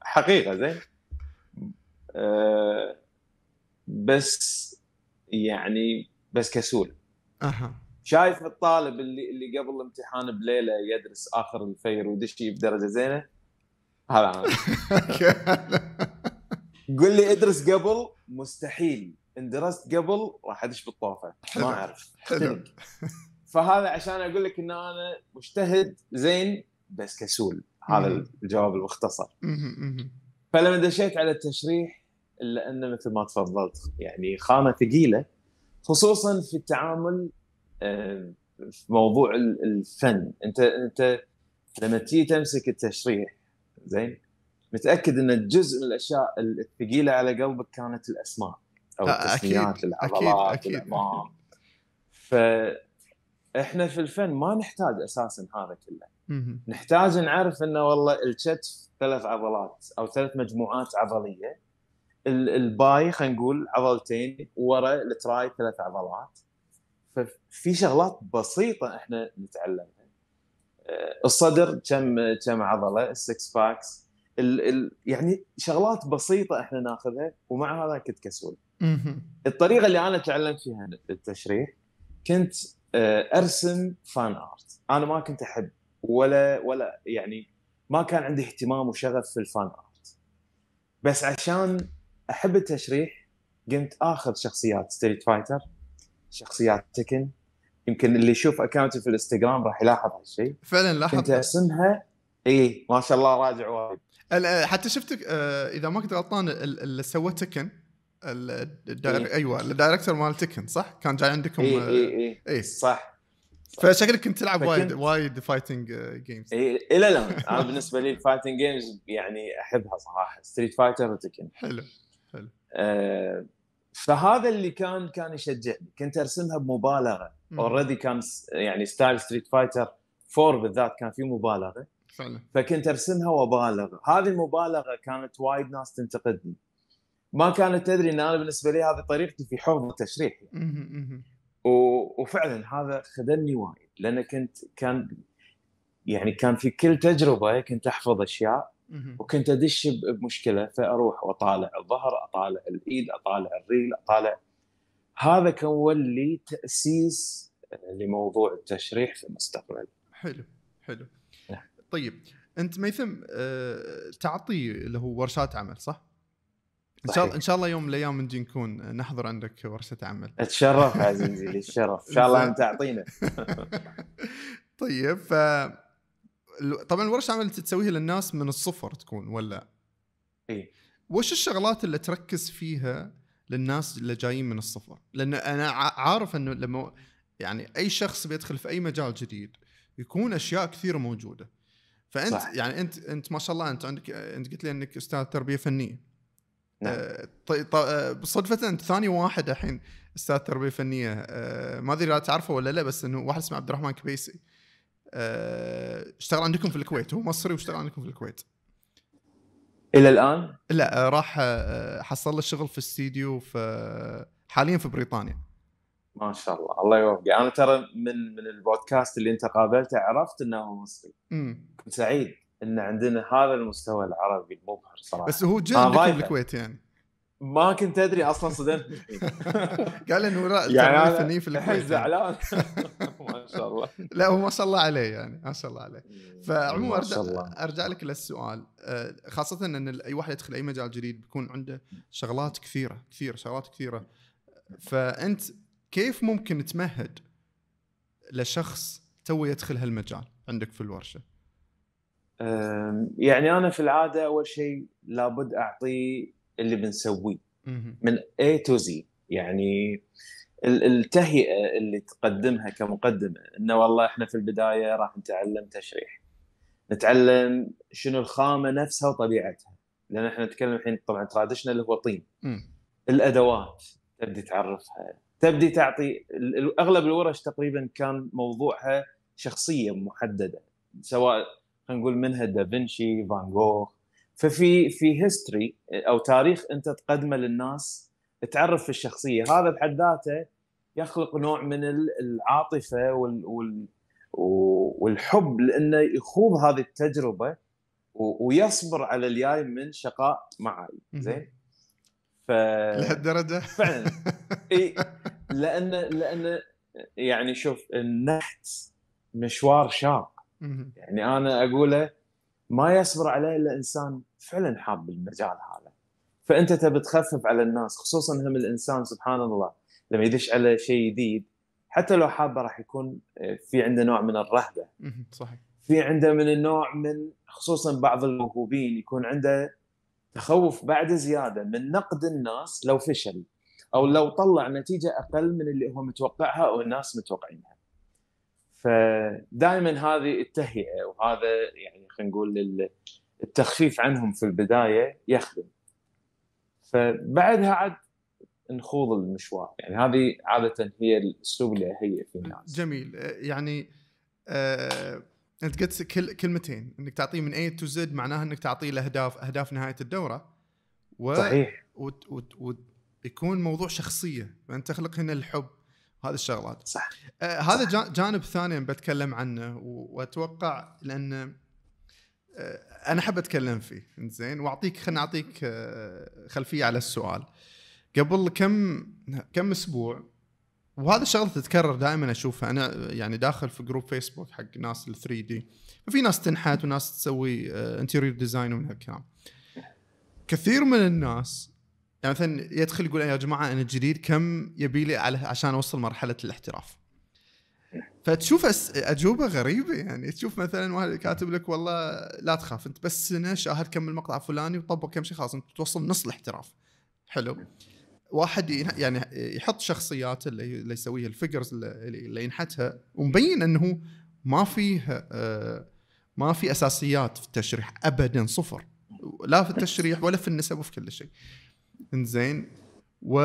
B: حقيقه زين بس يعني بس كسول اها شايف الطالب اللي اللي قبل الامتحان بليله يدرس اخر الفير ويدشي بدرجه زينه هذا انا قل لي ادرس قبل مستحيل ان درست قبل راح ادش بالطوفه ما اعرف فهذا عشان اقول لك ان انا مجتهد زين بس كسول هذا الجواب المختصر فلما دشيت على التشريح الا انه مثل ما تفضلت يعني خامه ثقيله خصوصا في التعامل آه، في موضوع الفن انت انت لما تيجي تمسك التشريح زين متاكد ان جزء من الاشياء الثقيله على قلبك كانت الاسماء او التسميات العضلات الامام فاحنا في الفن ما نحتاج اساسا هذا كله نحتاج نعرف انه والله الكتف ثلاث عضلات او ثلاث مجموعات عضليه الباي خلينا نقول عضلتين ورا التراي ثلاث عضلات ففي شغلات بسيطه احنا نتعلمها آه، الصدر كم كم عضله السكس باكس ال ال يعني شغلات بسيطه احنا ناخذها ومع هذا كنت كسول الطريقه اللي انا تعلمت فيها التشريح كنت آه، ارسم فان ارت انا ما كنت احب ولا ولا يعني ما كان عندي اهتمام وشغف في الفان ارت بس عشان احب التشريح قمت اخذ شخصيات ستريت فايتر شخصيات تكن يمكن اللي يشوف اكونتي في الانستغرام راح يلاحظ هالشيء فعلا لاحظ كنت اسمها اي ما شاء الله راجع وايد
A: حتى شفتك آه، اذا ما كنت غلطان اللي سوى تكن الداير... إيه؟ ايوه الدايركتور مال تكن صح؟ كان جاي عندكم اي اي آه، اي, إيه. صح فشكلك كنت تلعب وايد وايد فايتنج جيمز اي لا لا انا
B: بالنسبه لي الفايتنج جيمز يعني احبها صراحه ستريت فايتر وتكن حلو آه، فهذا اللي كان كان يشجعني كنت ارسمها بمبالغه اوريدي كان يعني ستايل ستريت فايتر 4 بالذات كان في مبالغه فعلا فكنت ارسمها وابالغ هذه المبالغه كانت وايد ناس تنتقدني ما كانت تدري ان انا بالنسبه لي هذه طريقتي في حفظ التشريح يعني. و... وفعلا هذا خدمني وايد لان كنت كان يعني كان في كل تجربه كنت احفظ اشياء وكنت ادش بمشكله فاروح واطالع الظهر اطالع الايد اطالع الريل اطالع هذا كون لي تاسيس آه، لموضوع التشريح في المستقبل
A: حلو حلو نعم. طيب انت ميثم آه، تعطي اللي هو ورشات عمل صح؟ ان شاء الله ان شاء الله يوم من الايام نجي نكون نحضر عندك ورشه عمل اتشرف عزيزي
B: الشرف ان شاء الله انت
A: تعطينا طيب ف طبعا العمل عمل تسويها للناس من الصفر تكون ولا اي وش الشغلات اللي تركز فيها للناس اللي جايين من الصفر لان انا عارف انه لما يعني اي شخص بيدخل في اي مجال جديد يكون اشياء كثيره موجوده فانت صح. يعني انت انت ما شاء الله انت عندك انت قلت لي انك استاذ تربيه فنيه نعم. آه, آه، بصدفة انت ثاني واحد الحين استاذ تربيه فنيه آه، ما ادري اذا تعرفه ولا لا بس انه واحد اسمه عبد الرحمن كبيسي آه، اشتغل عندكم في الكويت هو مصري واشتغل عندكم في الكويت
B: الى الان
A: لا آه، راح آه، حصل له شغل في استديو في حاليا في بريطانيا
B: ما شاء الله الله يوفقه انا ترى من من البودكاست اللي انت قابلته عرفت انه هو مصري كنت سعيد ان عندنا هذا المستوى العربي المبهر صراحه بس هو جاي آه في الكويت يعني ما كنت ادري اصلا صدمت قال انه لا يعني فني في الكويت زعلان يعني. شاء الله
A: لا هو ما شاء الله عليه يعني ما شاء الله عليه إيه. فعموما ارجع ارجع لك للسؤال آه، خاصه ان اي واحد يدخل اي مجال جديد بيكون عنده شغلات كثيره كثير شغلات كثيره فانت كيف ممكن تمهد لشخص تو يدخل هالمجال عندك في الورشه؟
B: يعني انا في العاده اول شيء لابد اعطيه اللي بنسويه من A تو Z يعني التهيئه اللي تقدمها كمقدمه انه والله احنا في البدايه راح نتعلم تشريح نتعلم شنو الخامه نفسها وطبيعتها لان احنا نتكلم الحين طبعا تراديشنال اللي هو طين الادوات تبدي تعرفها تبدي تعطي اغلب الورش تقريبا كان موضوعها شخصيه محدده سواء خلينا نقول منها دافنشي فان جوخ ففي في هيستوري او تاريخ انت تقدمه للناس تعرف في الشخصيه هذا بحد ذاته يخلق نوع من العاطفه وال وال والحب لانه يخوض هذه التجربه ويصبر على الياي من شقاء معاي زين ف لهالدرجه فعلا اي لان لان يعني شوف النحت مشوار شاق يعني انا اقوله ما يصبر عليه الا انسان فعلا حاب المجال هذا فانت تبي تخفف على الناس خصوصا هم الانسان سبحان الله لما يدش على شيء جديد حتى لو حابه راح يكون آه، في عنده نوع من الرهبه صحيح في عنده من النوع من خصوصا بعض الموهوبين يكون عنده تخوف بعد زياده من نقد الناس لو فشل او لو طلع نتيجه اقل من اللي هو متوقعها او الناس متوقعينها. فدائما هذه التهيئه وهذا يعني خلينا نقول التخفيف عنهم في البدايه يخدم. فبعدها عاد نخوض المشوار يعني هذه عاده هي الاسلوب اللي اهيئ فيه الناس
A: جميل يعني آه انت قلت كل كلمتين انك تعطيه من A تو Z معناها انك تعطيه الاهداف اهداف نهايه الدوره و... صحيح ويكون و... و... موضوع شخصيه فانت تخلق هنا الحب هذه الشغلات صح آه هذا صح. جانب ثاني بتكلم عنه واتوقع لان آه، انا احب اتكلم فيه زين واعطيك خلينا اعطيك آه، خلفيه على السؤال قبل كم كم اسبوع وهذا الشغله تتكرر دائما اشوفها انا يعني داخل في جروب فيسبوك حق ناس ال 3 دي ففي ناس تنحت وناس تسوي انتيريور آه، ديزاين ومن هالكلام كثير من الناس يعني مثلا يدخل يقول يا جماعه انا جديد كم يبي لي على عشان اوصل مرحله الاحتراف فتشوف اجوبه غريبه يعني تشوف مثلا واحد كاتب لك والله لا تخاف انت بس سنه آه، شاهد كم المقطع فلاني وطبق كم شيء خلاص انت توصل نص الاحتراف حلو واحد يعني يحط شخصيات اللي, يسويها الفيجرز اللي ينحتها ومبين انه ما فيه آه، ما في اساسيات في التشريح ابدا صفر لا في التشريح ولا في النسب وفي كل شيء انزين و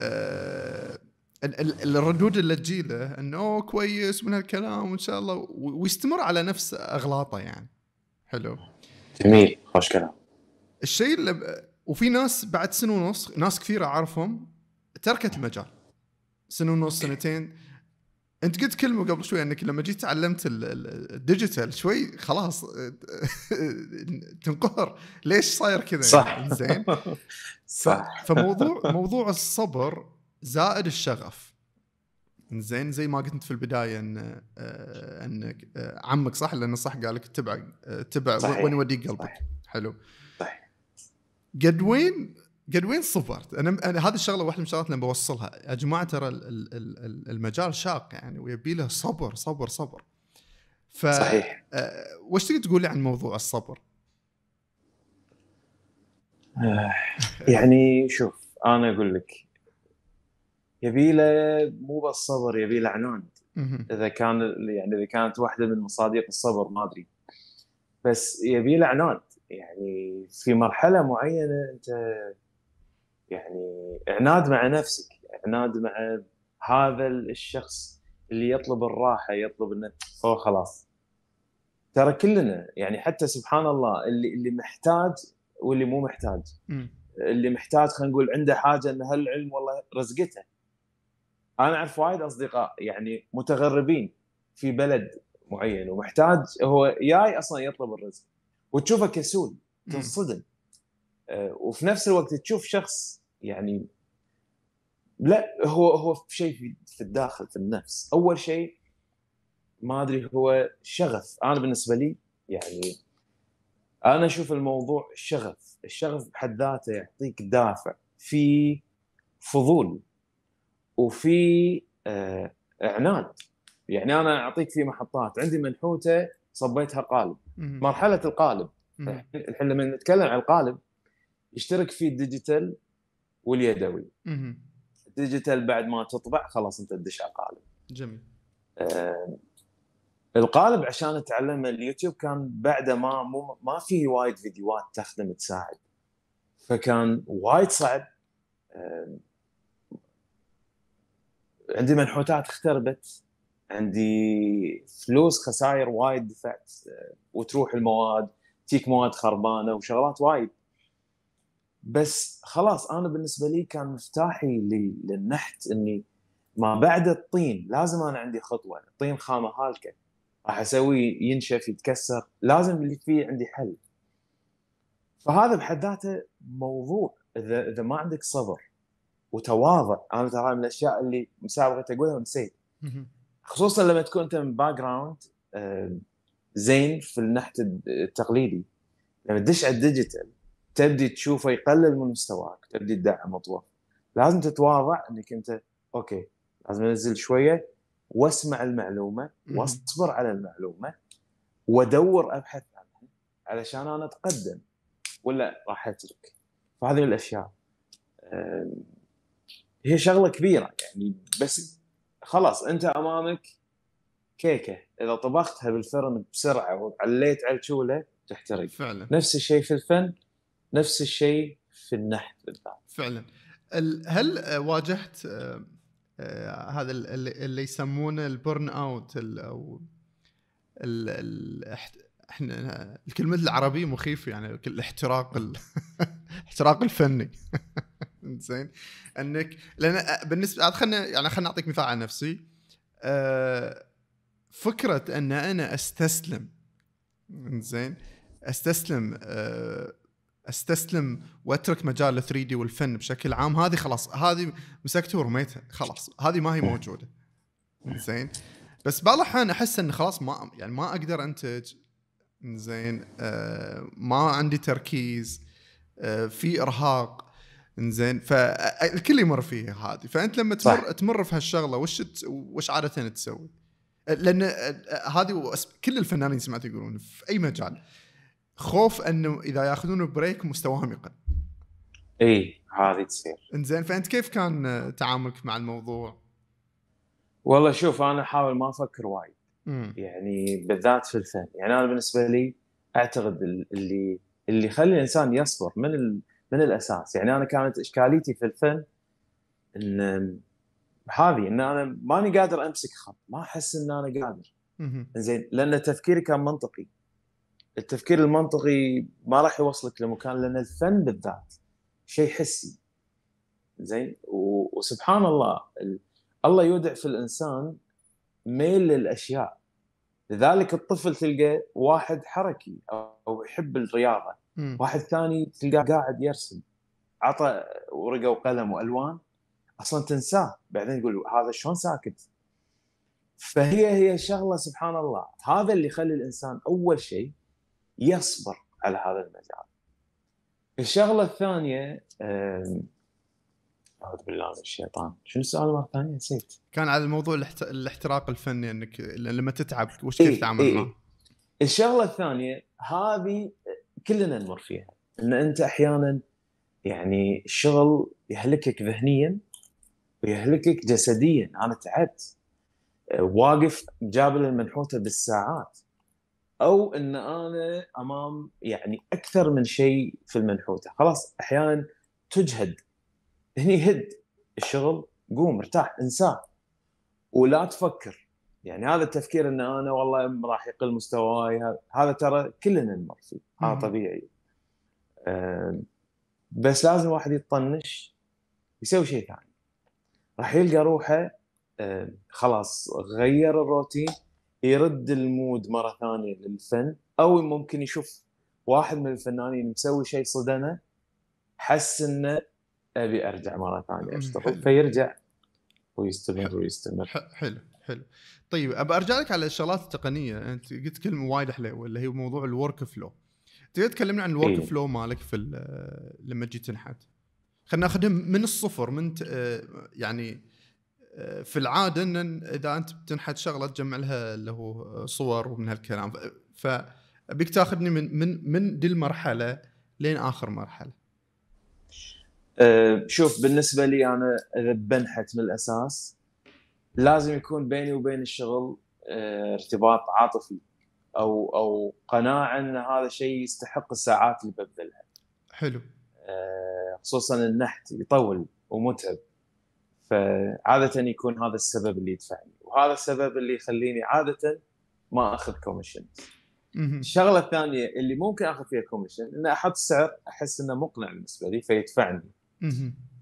A: أه الردود اللي تجي له انه كويس من هالكلام وان شاء الله ويستمر على نفس اغلاطه يعني حلو
B: جميل خوش كلام
A: الشيء اللي ب... وفي ناس بعد سنه ونص ناس كثير اعرفهم تركت المجال سنه ونص سنتين انت قلت كلمه قبل شوي انك لما جيت تعلمت الديجيتال شوي خلاص تنقهر ليش صاير كذا يعني؟ صح زين صح فموضوع موضوع الصبر زائد الشغف زين زي ما قلت في البدايه ان آه، ان آه، عمك صح لان صح قال لك تبع آه، تبع وين يوديك قلبك صحيح. حلو قد وين قد وين صبرت؟ انا, أنا هذه الشغله واحده من الشغلات اللي بوصلها، يا جماعه ترى المجال شاق يعني ويبي له صبر صبر صبر. ف صحيح وش تقدر تقول عن موضوع الصبر؟
B: يعني شوف انا اقول لك يبي له مو بس صبر يبي له عناد اذا كان يعني اذا كانت واحده من مصادق الصبر ما ادري بس يبي له عناد يعني في مرحله معينه انت يعني عناد مع نفسك عناد مع هذا الشخص اللي يطلب الراحه يطلب انه هو خلاص ترى كلنا يعني حتى سبحان الله اللي اللي محتاج واللي مو محتاج اللي محتاج خلينا نقول عنده حاجه ان هالعلم والله رزقته انا اعرف وايد اصدقاء يعني متغربين في بلد معين ومحتاج هو جاي اصلا يطلب الرزق وتشوفه كسول تنصدم آه، وفي نفس الوقت تشوف شخص يعني لا هو هو في شيء في الداخل في النفس اول شيء ما ادري هو شغف انا بالنسبه لي يعني انا اشوف الموضوع شغف الشغف بحد ذاته يعطيك دافع في فضول وفي آه عناد يعني انا اعطيك في محطات عندي منحوته صبيتها قالب مم. مرحله القالب الحين لما نتكلم عن القالب يشترك فيه الديجيتال واليدوي الديجيتال بعد ما تطبع خلاص انت تدش على القالب جميل آه القالب عشان اتعلم اليوتيوب كان بعده ما مو ما في وايد فيديوهات تخدم تساعد فكان وايد صعب آه، عندي منحوتات اختربت عندي فلوس خسائر وايد دفعت وتروح المواد تيك مواد خربانه وشغلات وايد بس خلاص انا بالنسبه لي كان مفتاحي للنحت اني ما بعد الطين لازم انا عندي خطوه الطين خامه هالكه راح اسويه ينشف يتكسر لازم اللي فيه عندي حل فهذا بحد ذاته موضوع اذا اذا ما عندك صبر وتواضع انا ترى من الاشياء اللي مسابقه اقولها ونسيت خصوصا لما تكون انت من باك آه، جراوند زين في النحت التقليدي لما تدش على الديجيتال تبدي تشوفه يقلل من مستواك تبدي تدعم توظف لازم تتواضع انك انت اوكي لازم انزل شويه واسمع المعلومه واصبر على المعلومه وادور ابحث عنها علشان انا اتقدم ولا راح اترك فهذه الاشياء هي شغله كبيره يعني بس خلاص انت امامك كيكه اذا طبختها بالفرن بسرعه وعليت على
A: الشوله تحترق فعلا نفس
B: الشيء في الفن نفس الشيء في النحت بالذات
A: فعلا هل واجهت آه، آه، هذا اللي يسمونه البرن اوت او احنا الكلمه العربيه مخيفه يعني الاحتراق الاحتراق الفني زين انك لان بالنسبه عاد خلنا يعني خلنا اعطيك مثال عن نفسي فكره ان انا استسلم زين استسلم استسلم واترك مجال ال 3 دي والفن بشكل عام هذه خلاص هذه مسكتها ورميتها خلاص هذه ما هي إيه. موجوده زين بس بعض الاحيان احس ان خلاص ما يعني ما اقدر انتج زين آه ما عندي تركيز آه في ارهاق انزين فالكل يمر فيها هذه فانت لما تمر صح. تمر في هالشغله وش ت... وش عاده تسوي؟ لان هذه كل الفنانين سمعت يقولون في اي مجال خوف انه اذا ياخذون بريك مستواهم يقل.
B: اي هذه تصير.
A: انزين فانت كيف كان تعاملك مع الموضوع؟
B: والله شوف انا احاول ما افكر وايد. يعني بالذات في الفن، يعني انا بالنسبه لي اعتقد اللي اللي يخلي الانسان يصبر من ال... من الاساس يعني انا كانت اشكاليتي في الفن ان هذه ان انا ماني قادر امسك خط ما احس ان انا قادر زين لان تفكيري كان منطقي التفكير المنطقي ما راح يوصلك لمكان لان الفن بالذات شيء حسي زين وسبحان الله الله يودع في الانسان ميل للاشياء لذلك الطفل تلقى واحد حركي او يحب الرياضه واحد ثاني تلقاه قاعد يرسم عطى ورقه وقلم والوان اصلا تنساه بعدين يقول هذا شلون ساكت فهي هي شغله سبحان الله هذا اللي يخلي الانسان اول شيء يصبر على هذا المجال الشغله الثانيه اعوذ بالله من الشيطان
A: شنو السؤال مره ثانيه نسيت كان على الموضوع الاحت... الاحتراق الفني انك لما تتعب وش كيف إيه، تعمل إيه؟ معه إيه؟ الشغله الثانيه هذه كلنا نمر فيها
B: ان انت احيانا يعني الشغل يهلكك ذهنيا ويهلكك جسديا انا تعبت واقف جابل المنحوته بالساعات او ان انا امام يعني اكثر من شيء في المنحوته خلاص احيانا تجهد هني هد الشغل قوم ارتاح انساه ولا تفكر يعني هذا التفكير ان انا والله راح يقل مستواي هذا ترى كلنا نمر فيه هذا آه، طبيعي بس لازم الواحد يطنش يسوي شيء ثاني راح يلقى روحه خلاص غير الروتين يرد المود مره ثانيه للفن او ممكن يشوف واحد من الفنانين مسوي شيء صدمه حس انه ابي ارجع مره ثانيه اشتغل فيرجع ويستمر ويستمر حلو
A: حلو طيب ابى ارجع لك على الشغلات التقنيه انت قلت كلمه وايد حلوه اللي هي موضوع الورك فلو تقدر تكلمنا عن الورك إيه. فلو مالك في لما جيت تنحت خلينا ناخذها من الصفر من يعني في العاده ان اذا انت بتنحت شغله تجمع لها اللي هو صور ومن هالكلام فابيك تاخذني من من من دي المرحله لين اخر مرحله
B: أه شوف بالنسبه لي انا اذا بنحت من الاساس لازم يكون بيني وبين الشغل آه، ارتباط عاطفي او او قناعه ان هذا شيء يستحق الساعات اللي ببذلها. حلو. آه، خصوصا النحت يطول ومتعب. فعاده يكون هذا السبب اللي يدفعني وهذا السبب اللي يخليني عاده ما اخذ كوميشن. الشغله الثانيه اللي ممكن اخذ فيها كوميشن ان احط سعر احس انه مقنع بالنسبه لي فيدفعني.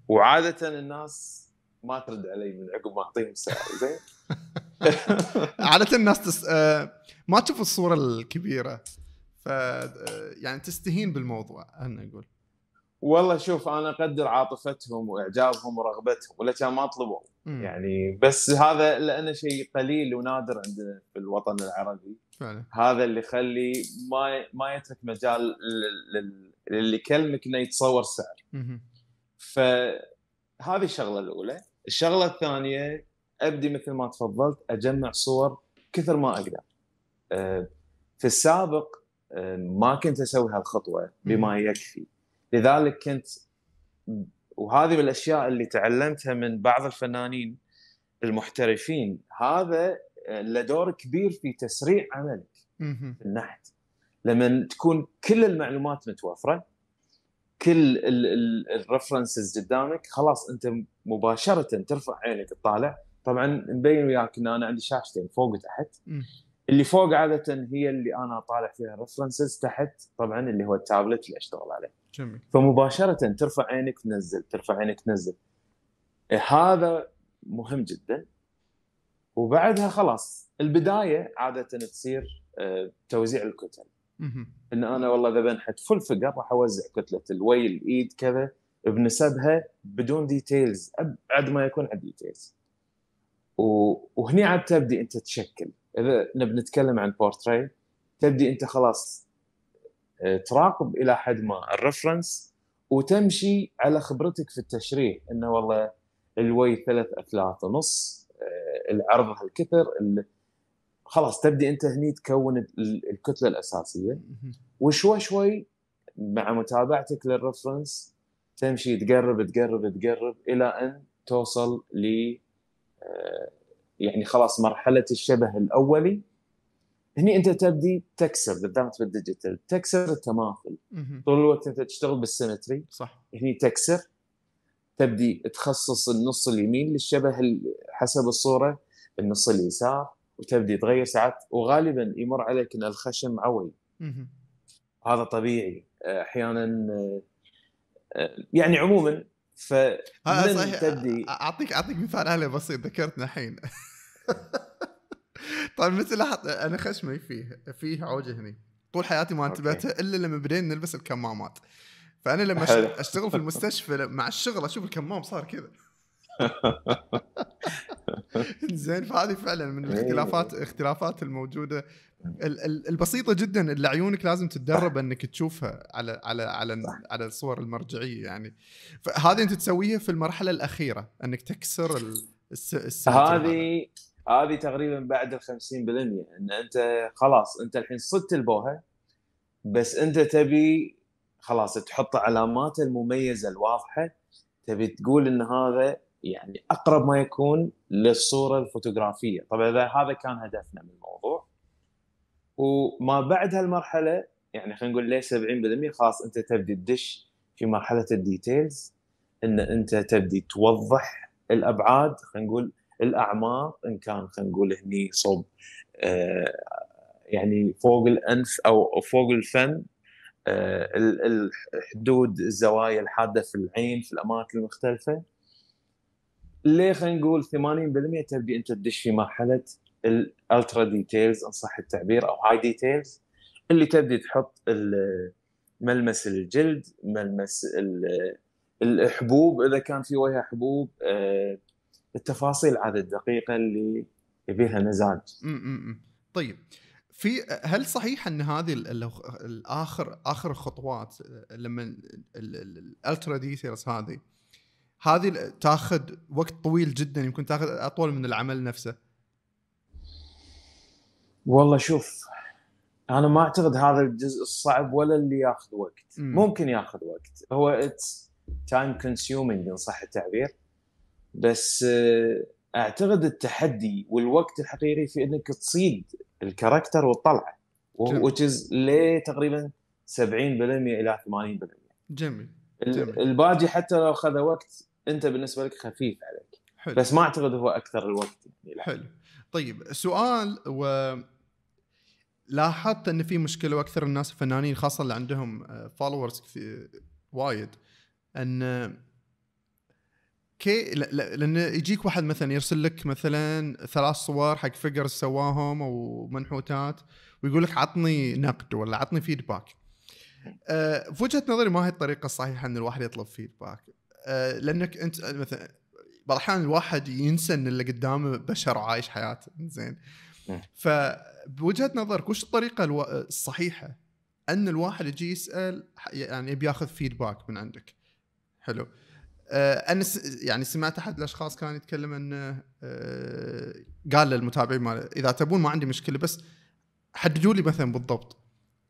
B: وعاده الناس ما ترد علي من عقب ما اعطيهم السعر زين
A: عاده الناس تس... آه، ما تشوف الصوره الكبيره ف آه، يعني تستهين بالموضوع انا نقول والله شوف انا اقدر
B: عاطفتهم واعجابهم ورغبتهم ولا كان ما طلبوا يعني بس هذا لانه شيء قليل ونادر عندنا في الوطن العربي فعلا. هذا اللي يخلي ما ما يترك مجال للي يكلمك انه يتصور سعر فهذه الشغله الاولى الشغله الثانيه ابدي مثل ما تفضلت اجمع صور كثر ما اقدر آه، في السابق آه، ما كنت اسوي هالخطوه بما يكفي لذلك كنت وهذه من الاشياء اللي تعلمتها من بعض الفنانين المحترفين هذا آه، له دور كبير في تسريع عملك في النحت لما تكون كل المعلومات متوفره كل الرفرنسز قدامك خلاص انت مباشره ترفع عينك تطالع طبعا مبين وياك ان انا عندي شاشتين فوق وتحت اللي فوق عاده هي اللي انا طالع فيها الرفرنسز تحت طبعا اللي هو التابلت اللي اشتغل عليه جميل فمباشره ترفع عينك تنزل ترفع عينك تنزل هذا مهم جدا وبعدها خلاص البدايه عاده تصير آه، توزيع الكتل ان انا والله اذا بنحت فل فيجر راح اوزع كتله الوي الايد كذا بنسبها بدون ديتيلز ابعد ما يكون عن ديتيلز وهني عاد تبدي انت تشكل اذا نبي نتكلم عن بورتري تبدي انت خلاص آه، تراقب الى حد ما الرفرنس وتمشي على خبرتك في التشريح انه والله الوي ثلاث اثلاث ونص آه، العرض هالكثر خلاص تبدي انت هني تكون الكتله الاساسيه وشوي شوي مع متابعتك للرفرنس تمشي تقرب تقرب تقرب الى ان توصل ل آه، يعني خلاص مرحله الشبه الاولي هني انت تبدي تكسر بالذات بالديجيتال تكسر التماثل طول الوقت انت تشتغل بالسيمتري صح هني تكسر تبدي تخصص النص اليمين للشبه حسب الصوره النص اليسار وتبدي تغير ساعات وغالبا يمر عليك ان الخشم عوي هذا طبيعي احيانا يعني عموما ف تبدي
A: اعطيك اعطيك مثال عليه بسيط ذكرتنا الحين طيب مثل لاحظ انا خشمي فيه فيه عوجه هني طول حياتي ما انتبهت الا لما بدينا نلبس الكمامات فانا لما اشتغل في المستشفى مع الشغل اشوف الكمام صار كذا زين فهذه فعلا من إيه. الاختلافات الاختلافات الموجوده البسيطه جدا اللي عيونك لازم تتدرب انك تشوفها على على على على الصور المرجعيه يعني فهذه انت تسويها في المرحله الاخيره انك تكسر الس هذه
B: هذه تقريبا بعد ال 50% ان انت خلاص انت الحين صدت البوها بس انت تبي خلاص تحط علاماته المميزه الواضحه تبي تقول ان هذا يعني اقرب ما يكون للصوره الفوتوغرافيه طبعا هذا كان هدفنا من الموضوع وما بعد هالمرحله يعني خلينا نقول ليه 70% خلاص انت تبدي تدش في مرحله الديتيلز ان انت تبدي توضح الابعاد خلينا نقول الاعماق ان كان خلينا نقول هني صوب آه، يعني فوق الانف او فوق الفم آه، الحدود الزوايا الحاده في العين في الاماكن المختلفه ليه خلينا نقول 80% تبي انت تدش في مرحله الالترا ديتيلز ان صح التعبير او هاي ديتيلز اللي تبدي تحط ملمس الجلد ملمس الحبوب اذا كان في وجهها حبوب آه، التفاصيل عاد الدقيقه اللي يبيها مزاج
A: طيب في هل صحيح ان هذه الاخر اخر خطوات آه، لما الالترا ديتيلز هذه هذه تاخذ وقت طويل جدا يمكن تاخذ اطول من العمل نفسه
B: والله شوف انا ما اعتقد هذا الجزء الصعب ولا اللي ياخذ وقت مم. ممكن ياخذ وقت هو اتس تايم كونسيومينج ان صح التعبير بس آه، اعتقد التحدي والوقت الحقيقي في انك تصيد الكاركتر والطلعه وتشز ليه تقريبا 70% الى 80% جميل الباجي حتى لو خذ وقت انت بالنسبه لك خفيف عليك حلو. بس ما اعتقد هو اكثر الوقت يعني حلو
A: طيب سؤال و لاحظت ان في مشكله واكثر الناس الفنانين خاصه اللي عندهم فولورز آه، وايد ان كي لان يجيك واحد مثلا يرسل لك مثلا ثلاث صور حق فيجرز سواهم او منحوتات ويقول لك عطني نقد ولا عطني فيدباك آه، في وجهه نظري ما هي الطريقه الصحيحه ان الواحد يطلب فيدباك آه، لانك انت مثلا بعض الاحيان الواحد ينسى ان اللي قدامه بشر عايش حياته زين نعم. فبوجهه نظرك وش الطريقه الصحيحه ان الواحد يجي يسال يعني بياخذ فيدباك من عندك حلو آه، انا يعني سمعت احد الاشخاص كان يتكلم انه قال للمتابعين ماله اذا تبون ما عندي مشكله بس حددوا لي مثلا بالضبط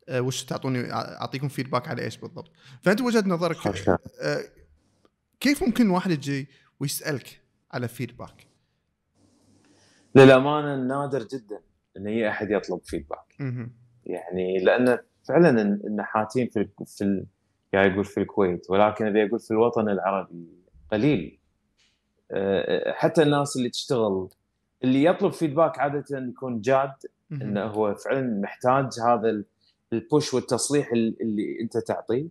A: آه، وش تعطوني اعطيكم فيدباك على ايش بالضبط فانت وجهه نظرك آه، كيف ممكن واحد يجي ويسالك على فيدباك
B: للامانه نادر جدا ان هي احد يطلب فيدباك يعني لان فعلا النحاتين في في ال يعني يقول في الكويت ولكن ابي اقول في الوطن العربي قليل آه، حتى الناس اللي تشتغل اللي يطلب فيدباك عاده يكون جاد انه هو فعلا محتاج هذا البوش والتصليح اللي انت تعطيه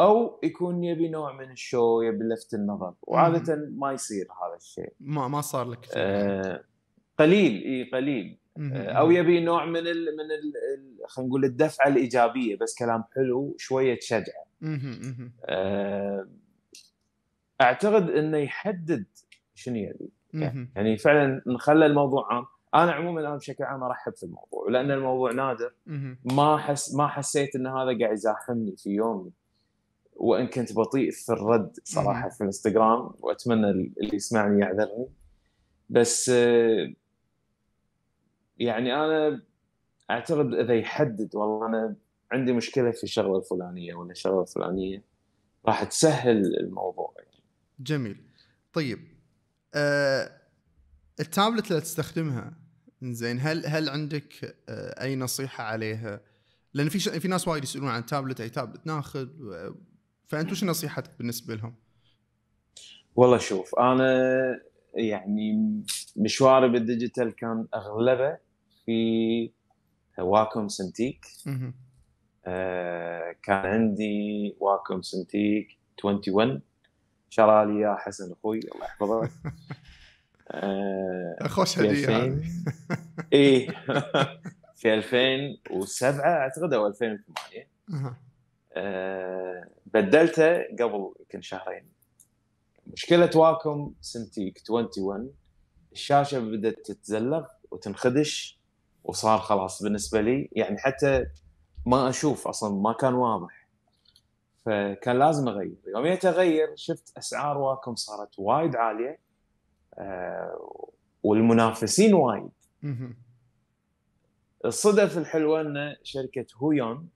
B: او يكون يبي نوع من الشو يبي لفت النظر وعاده ما يصير هذا الشيء
A: ما ما صار لك آه قليل
B: اي قليل آه او يبي نوع من الـ من خلينا نقول الدفعه الايجابيه بس كلام حلو شويه شجعه آه اعتقد انه يحدد شنو يبي يعني فعلا نخلى الموضوع عام انا عموما انا بشكل عام ارحب في الموضوع لان الموضوع نادر ما حس ما حسيت ان هذا قاعد يزاحمني في يومي وان كنت بطيء في الرد صراحه في الانستغرام واتمنى اللي يسمعني يعذرني بس يعني انا اعتقد اذا يحدد والله انا عندي مشكله في الشغله الفلانيه ولا الشغله الفلانيه راح تسهل الموضوع يعني.
A: جميل طيب أه التابلت اللي تستخدمها زين هل هل عندك آه، اي نصيحه عليها؟ لان في ش... في ناس وايد يسالون عن تابلت اي تابلت ناخذ فانت وش نصيحتك بالنسبه لهم؟
B: والله شوف انا يعني مشواري بالديجيتال كان اغلبه في واكوم سنتيك آه كان عندي واكوم سنتيك 21 شرى لي حسن اخوي الله يحفظه آه، خوش هديه اي في 2007 اعتقد او 2008 أه. آه بدلته قبل يمكن شهرين مشكله واكم سنتيك 21 الشاشه بدات تتزلق وتنخدش وصار خلاص بالنسبه لي يعني حتى ما اشوف اصلا ما كان واضح فكان لازم اغير يوم اغير شفت اسعار واكم صارت وايد عاليه آه، والمنافسين وايد الصدف الحلوه ان شركه هويون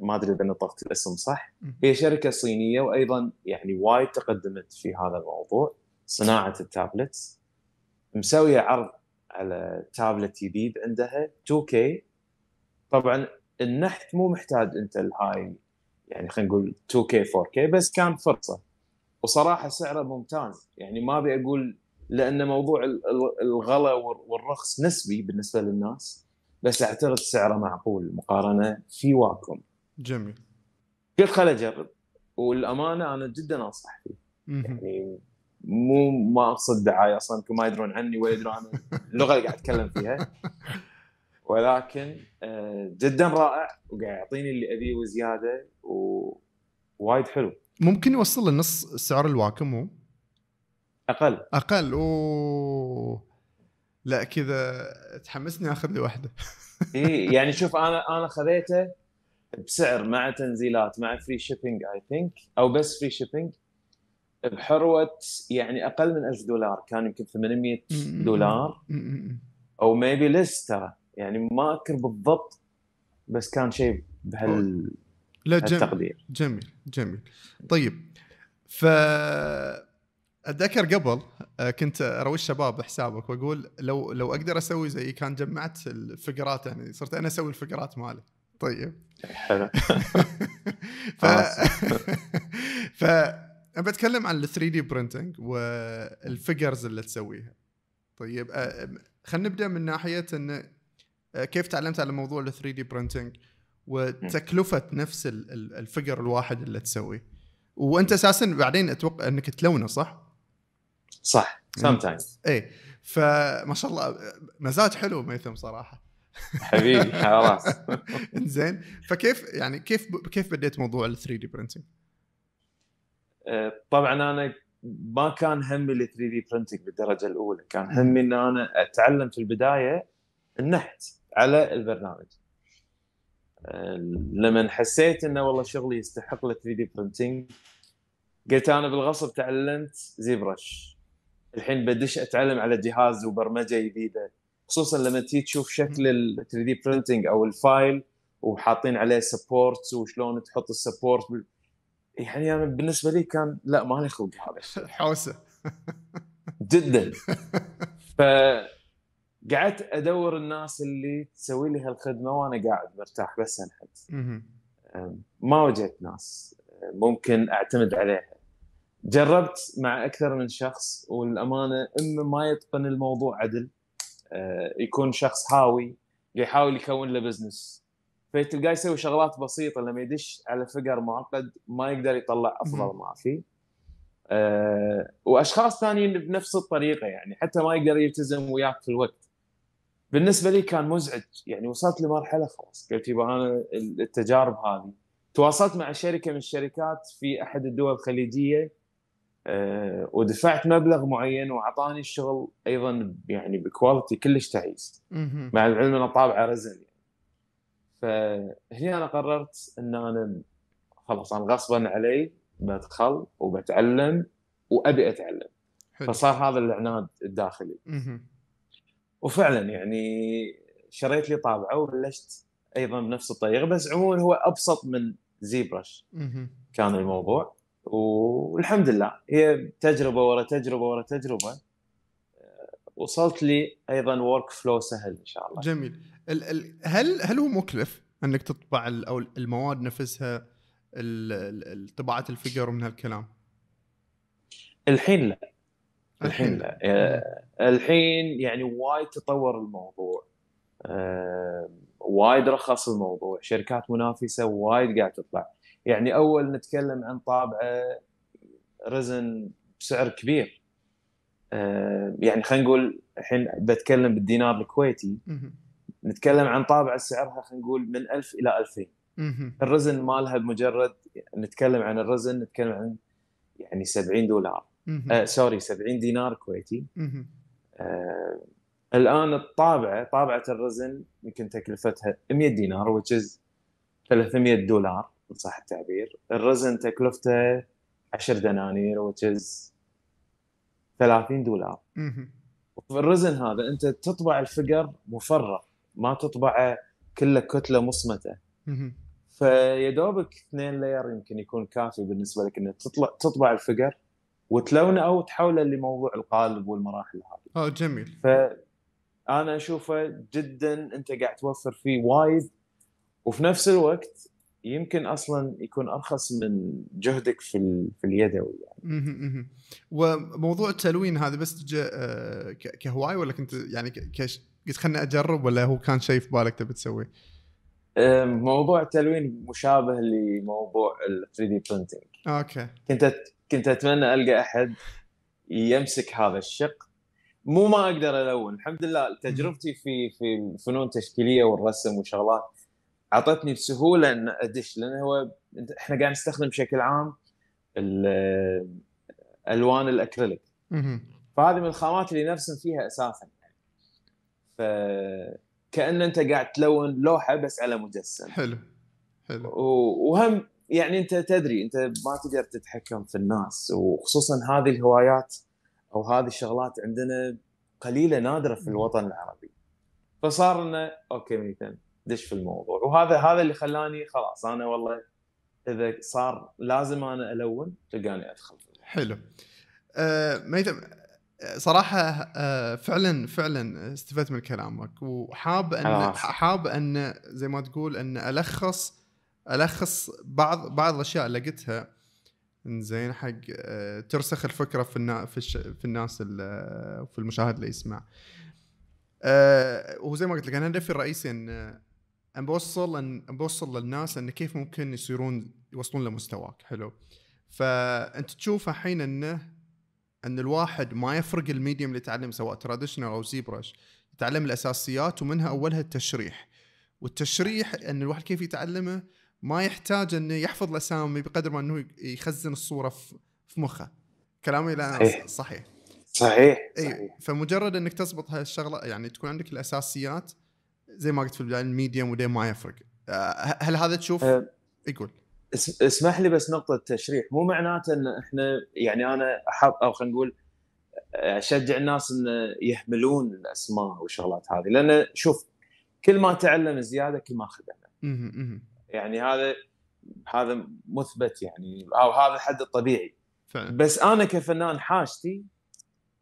B: ما ادري اذا نطقت الاسم صح هي شركه صينيه وايضا يعني وايد تقدمت في هذا الموضوع صناعه التابلتس مسويه عرض على تابلت جديد عندها 2K طبعا النحت مو محتاج انت الهاي يعني خلينا نقول 2K 4K بس كان فرصه وصراحه سعره ممتاز يعني ما ابي اقول لان موضوع الغلا والرخص نسبي بالنسبه للناس بس اعتقد سعره معقول مقارنه في واكم جميل قلت خل اجرب والامانه انا جدا انصح فيه يعني مو ما اقصد دعايه اصلا يمكن ما يدرون عني ولا يدرون عن اللغه اللي قاعد اتكلم فيها ولكن آه، جدا رائع وقاعد يعطيني اللي ابيه وزياده ووايد حلو
A: ممكن يوصل لنص سعر الواكم اقل اقل و لا كذا تحمسني اخذ لي واحده
B: اي يعني شوف انا انا خذيته بسعر مع تنزيلات مع فري شيبينج اي ثينك او بس فري شيبينج بحروه يعني اقل من 1000 دولار كان يمكن 800 دولار او ميبي لس ترى يعني ما اذكر بالضبط بس كان شيء بهال لا جميل
A: جميل جميل طيب ف اتذكر قبل آه، كنت اروي الشباب حسابك واقول لو لو اقدر اسوي زي كان جمعت الفقرات يعني صرت انا اسوي الفقرات مالي طيب حلو ف ف بتكلم عن ال 3 دي برينتنج والفيجرز اللي تسويها طيب آه، خلينا نبدا من ناحيه انه آه، كيف تعلمت على موضوع ال 3 دي برينتنج وتكلفه نفس الفجر الواحد اللي تسويه وانت اساسا بعدين اتوقع انك تلونه صح؟ صح سام تايمز اي فما شاء الله مزاج حلو ميثم صراحه
B: حبيبي خلاص زين
A: فكيف يعني كيف كيف بديت موضوع ال 3 دي برنتنج؟
B: طبعا انا ما كان همي ال 3 دي برنتنج بالدرجه الاولى، كان همي ان انا اتعلم في البدايه النحت على البرنامج. أه، لما حسيت انه والله شغلي يستحق ال 3 دي برنتنج قلت انا بالغصب تعلمت زيبرش الحين بدش اتعلم على جهاز وبرمجه جديده خصوصا لما تيجي تشوف شكل ال 3 دي برنتنج او الفايل وحاطين عليه سبورت وشلون تحط السبورت يعني انا بالنسبه لي كان لا ما لي خلق هذا
A: حوسه جدا
B: فقعدت ادور الناس اللي تسوي لي هالخدمه وانا قاعد مرتاح بس انحت ما وجدت ناس ممكن اعتمد عليها جربت مع اكثر من شخص والامانه اما ما يتقن الموضوع عدل آه، يكون شخص هاوي يحاول يكون له بزنس فتلقاه يسوي شغلات بسيطه لما يدش على فقر معقد ما يقدر يطلع افضل ما فيه آه، واشخاص ثانيين بنفس الطريقه يعني حتى ما يقدر يلتزم وياك في الوقت بالنسبه لي كان مزعج يعني وصلت لمرحله خلاص قلت يبا انا التجارب هذه تواصلت مع شركه من الشركات في احد الدول الخليجيه آه، ودفعت مبلغ معين واعطاني الشغل ايضا يعني بكواليتي كلش تعيس مع العلم انه طابعه رزن يعني. فهنا انا قررت ان انا خلاص انا غصبا علي بدخل وبتعلم وابي اتعلم حلو. فصار هذا العناد الداخلي وفعلا يعني شريت لي طابعه وبلشت ايضا بنفس الطريقه بس عموما هو ابسط من زيبرش برش كان الموضوع والحمد لله هي تجربه ورا تجربه ورا تجربه وصلت لي ايضا ورك فلو سهل ان شاء الله جميل
A: ال ال هل هل هو مكلف انك تطبع او المواد نفسها طباعه الفيجر ومن هالكلام
B: الحين لا الحين, لا الحين يعني وايد تطور الموضوع وايد رخص الموضوع شركات منافسه وايد قاعد تطلع يعني اول نتكلم عن طابعه رزن بسعر كبير آه، يعني خلينا نقول الحين بتكلم بالدينار الكويتي نتكلم عن طابعه سعرها خلينا نقول من 1000 الى 2000 الرزن مالها بمجرد نتكلم عن الرزن نتكلم عن يعني 70 دولار آه سوري 70 دينار كويتي آه الان الطابعه طابعه الرزن يمكن تكلفتها 100 دينار which is 300 دولار ان صح التعبير الرزن تكلفته 10 دنانير which is 30 دولار الرزن هذا انت تطبع الفقر مفرغ ما تطبعه كله كتله مصمته فيا دوبك اثنين لاير يمكن يكون كافي بالنسبه لك انك تطلع تطبع الفقر وتلونه او تحوله لموضوع القالب والمراحل هذه. اه جميل. فانا اشوفه جدا انت قاعد توفر فيه وايد وفي نفس الوقت يمكن اصلا يكون ارخص من جهدك في في اليدوي
A: يعني. وموضوع التلوين هذا بس جاء آه، كهواي ولا كنت يعني كش قلت خلنا اجرب ولا هو كان شيء في بالك تبي تسويه؟
B: موضوع التلوين مشابه لموضوع ال 3 دي برنتنج. اوكي. كنت كنت اتمنى القى احد يمسك هذا الشق مو ما اقدر الون الحمد لله تجربتي في في الفنون التشكيليه والرسم وشغلات اعطتني بسهوله ان ادش لان هو احنا قاعد نستخدم بشكل عام الوان الاكريليك فهذه من الخامات اللي نرسم فيها اساسا فكأن انت قاعد تلون لوحه بس على مجسم حلو حلو وهم يعني انت تدري انت ما تقدر تتحكم في الناس وخصوصا هذه الهوايات او هذه الشغلات عندنا قليله نادره في الوطن العربي فصار لنا اوكي مثلا دش في الموضوع وهذا هذا اللي خلاني خلاص انا والله اذا صار لازم انا الون تلقاني ادخل
A: حلو أه ميتم صراحة أه فعلا فعلا استفدت من كلامك وحاب ان حاب ان زي ما تقول ان الخص الخص بعض بعض الاشياء اللي قلتها زين حق آه، ترسخ الفكره في النا في, الش في الناس في المشاهد اللي يسمع آه، وزي ما قلت لك انا هدفي الرئيسي ان بوصل أن بوصل للناس ان كيف ممكن يصيرون يوصلون لمستواك حلو فانت تشوف الحين انه ان الواحد ما يفرق الميديوم اللي يتعلم سواء تراديشنال او زيبرش يتعلم الاساسيات ومنها اولها التشريح والتشريح ان الواحد كيف يتعلمه ما يحتاج انه يحفظ الاسامي بقدر ما انه يخزن الصوره في مخه كلامي لا صحيح صحيح, صحيح. اي فمجرد انك تضبط هالشغله يعني تكون عندك الاساسيات زي ما قلت في البدايه الميديوم وديم ما يفرق آه، هل هذا تشوف آه، يقول اسمح لي بس نقطه تشريح مو معناته ان احنا يعني انا احب
B: او خلينا نقول اشجع الناس ان يهملون الاسماء والشغلات هذه لان شوف كل ما تعلم زياده كل ما خدمه يعني هذا هذا مثبت يعني او هذا الحد الطبيعي فعلا. بس انا كفنان حاجتي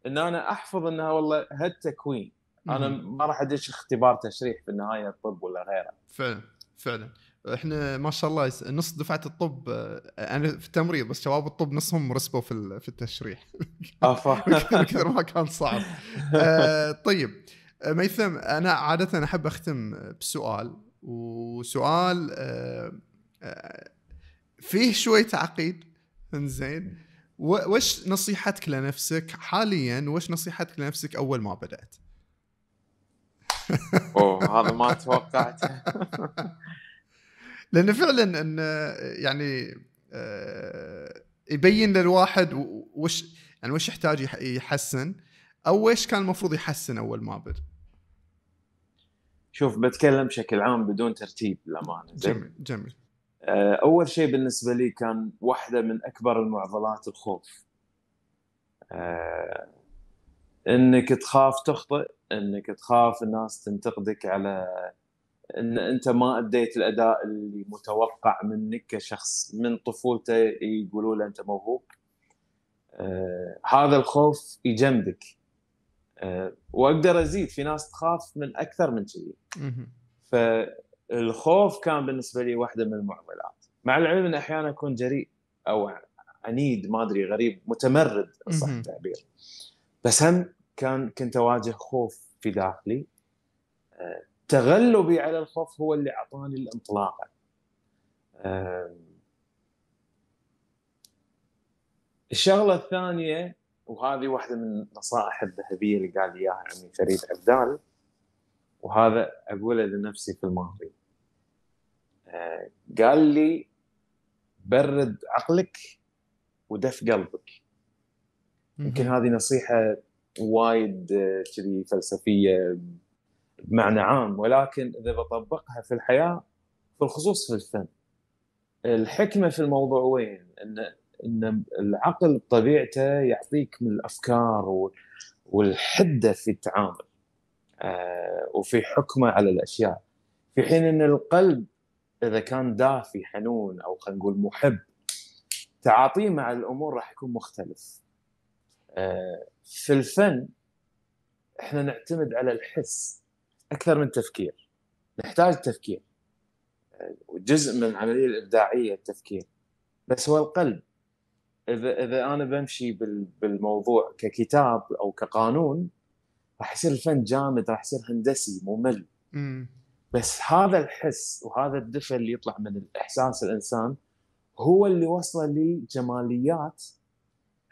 B: ان انا احفظ انها والله هالتكوين انا ما راح ادش اختبار تشريح في النهايه الطب ولا غيره
A: فعلا فعلا احنا ما شاء الله نص دفعه الطب آه، انا في التمريض بس شباب الطب نصهم رسبوا في في التشريح كثر ما كان صعب آه، طيب آه، ميثم انا عاده احب اختم بسؤال وسؤال فيه شوي تعقيد زين وش نصيحتك لنفسك حاليا وش نصيحتك لنفسك اول ما بدات؟
B: اوه هذا ما توقعته
A: لانه فعلا ان يعني آه، يبين للواحد وش يعني وش يحتاج يحسن او وش كان المفروض يحسن اول ما بد
B: شوف بتكلم بشكل عام بدون ترتيب للامانه جميل جميل آه، اول شيء بالنسبه لي كان واحده من اكبر المعضلات الخوف آه، انك تخاف تخطئ انك تخاف الناس تنتقدك على ان انت ما اديت الاداء اللي متوقع منك كشخص من طفولته يقولوا له انت موهوب آه هذا الخوف يجمدك آه واقدر ازيد في ناس تخاف من اكثر من كذي فالخوف كان بالنسبه لي واحده من المعضلات مع العلم ان احيانا اكون جريء او عنيد ما ادري غريب متمرد صح التعبير بس هم كان كنت اواجه خوف في داخلي تغلبي على الخوف هو اللي اعطاني الانطلاقه الشغله الثانيه وهذه واحده من النصائح الذهبيه اللي قال اياها عمي فريد عبدال وهذا اقوله لنفسي في الماضي قال لي برد عقلك ودف قلبك يمكن هذه نصيحه وايد آه، كذي فلسفيه بمعنى عام ولكن اذا بطبقها في الحياه بالخصوص في الفن الحكمه في الموضوع وين؟ ان ان العقل بطبيعته يعطيك من الافكار والحده في التعامل آه، وفي حكمه على الاشياء في حين ان القلب اذا كان دافي حنون او خلينا نقول محب تعاطيه مع الامور راح يكون مختلف آه، في الفن احنا نعتمد على الحس اكثر من التفكير نحتاج التفكير وجزء آه، من العمليه الابداعيه التفكير بس هو القلب اذا اذا انا بمشي بالموضوع ككتاب او كقانون راح يصير الفن جامد راح يصير هندسي ممل بس هذا الحس وهذا الدفء اللي يطلع من الاحساس الانسان هو اللي وصله لجماليات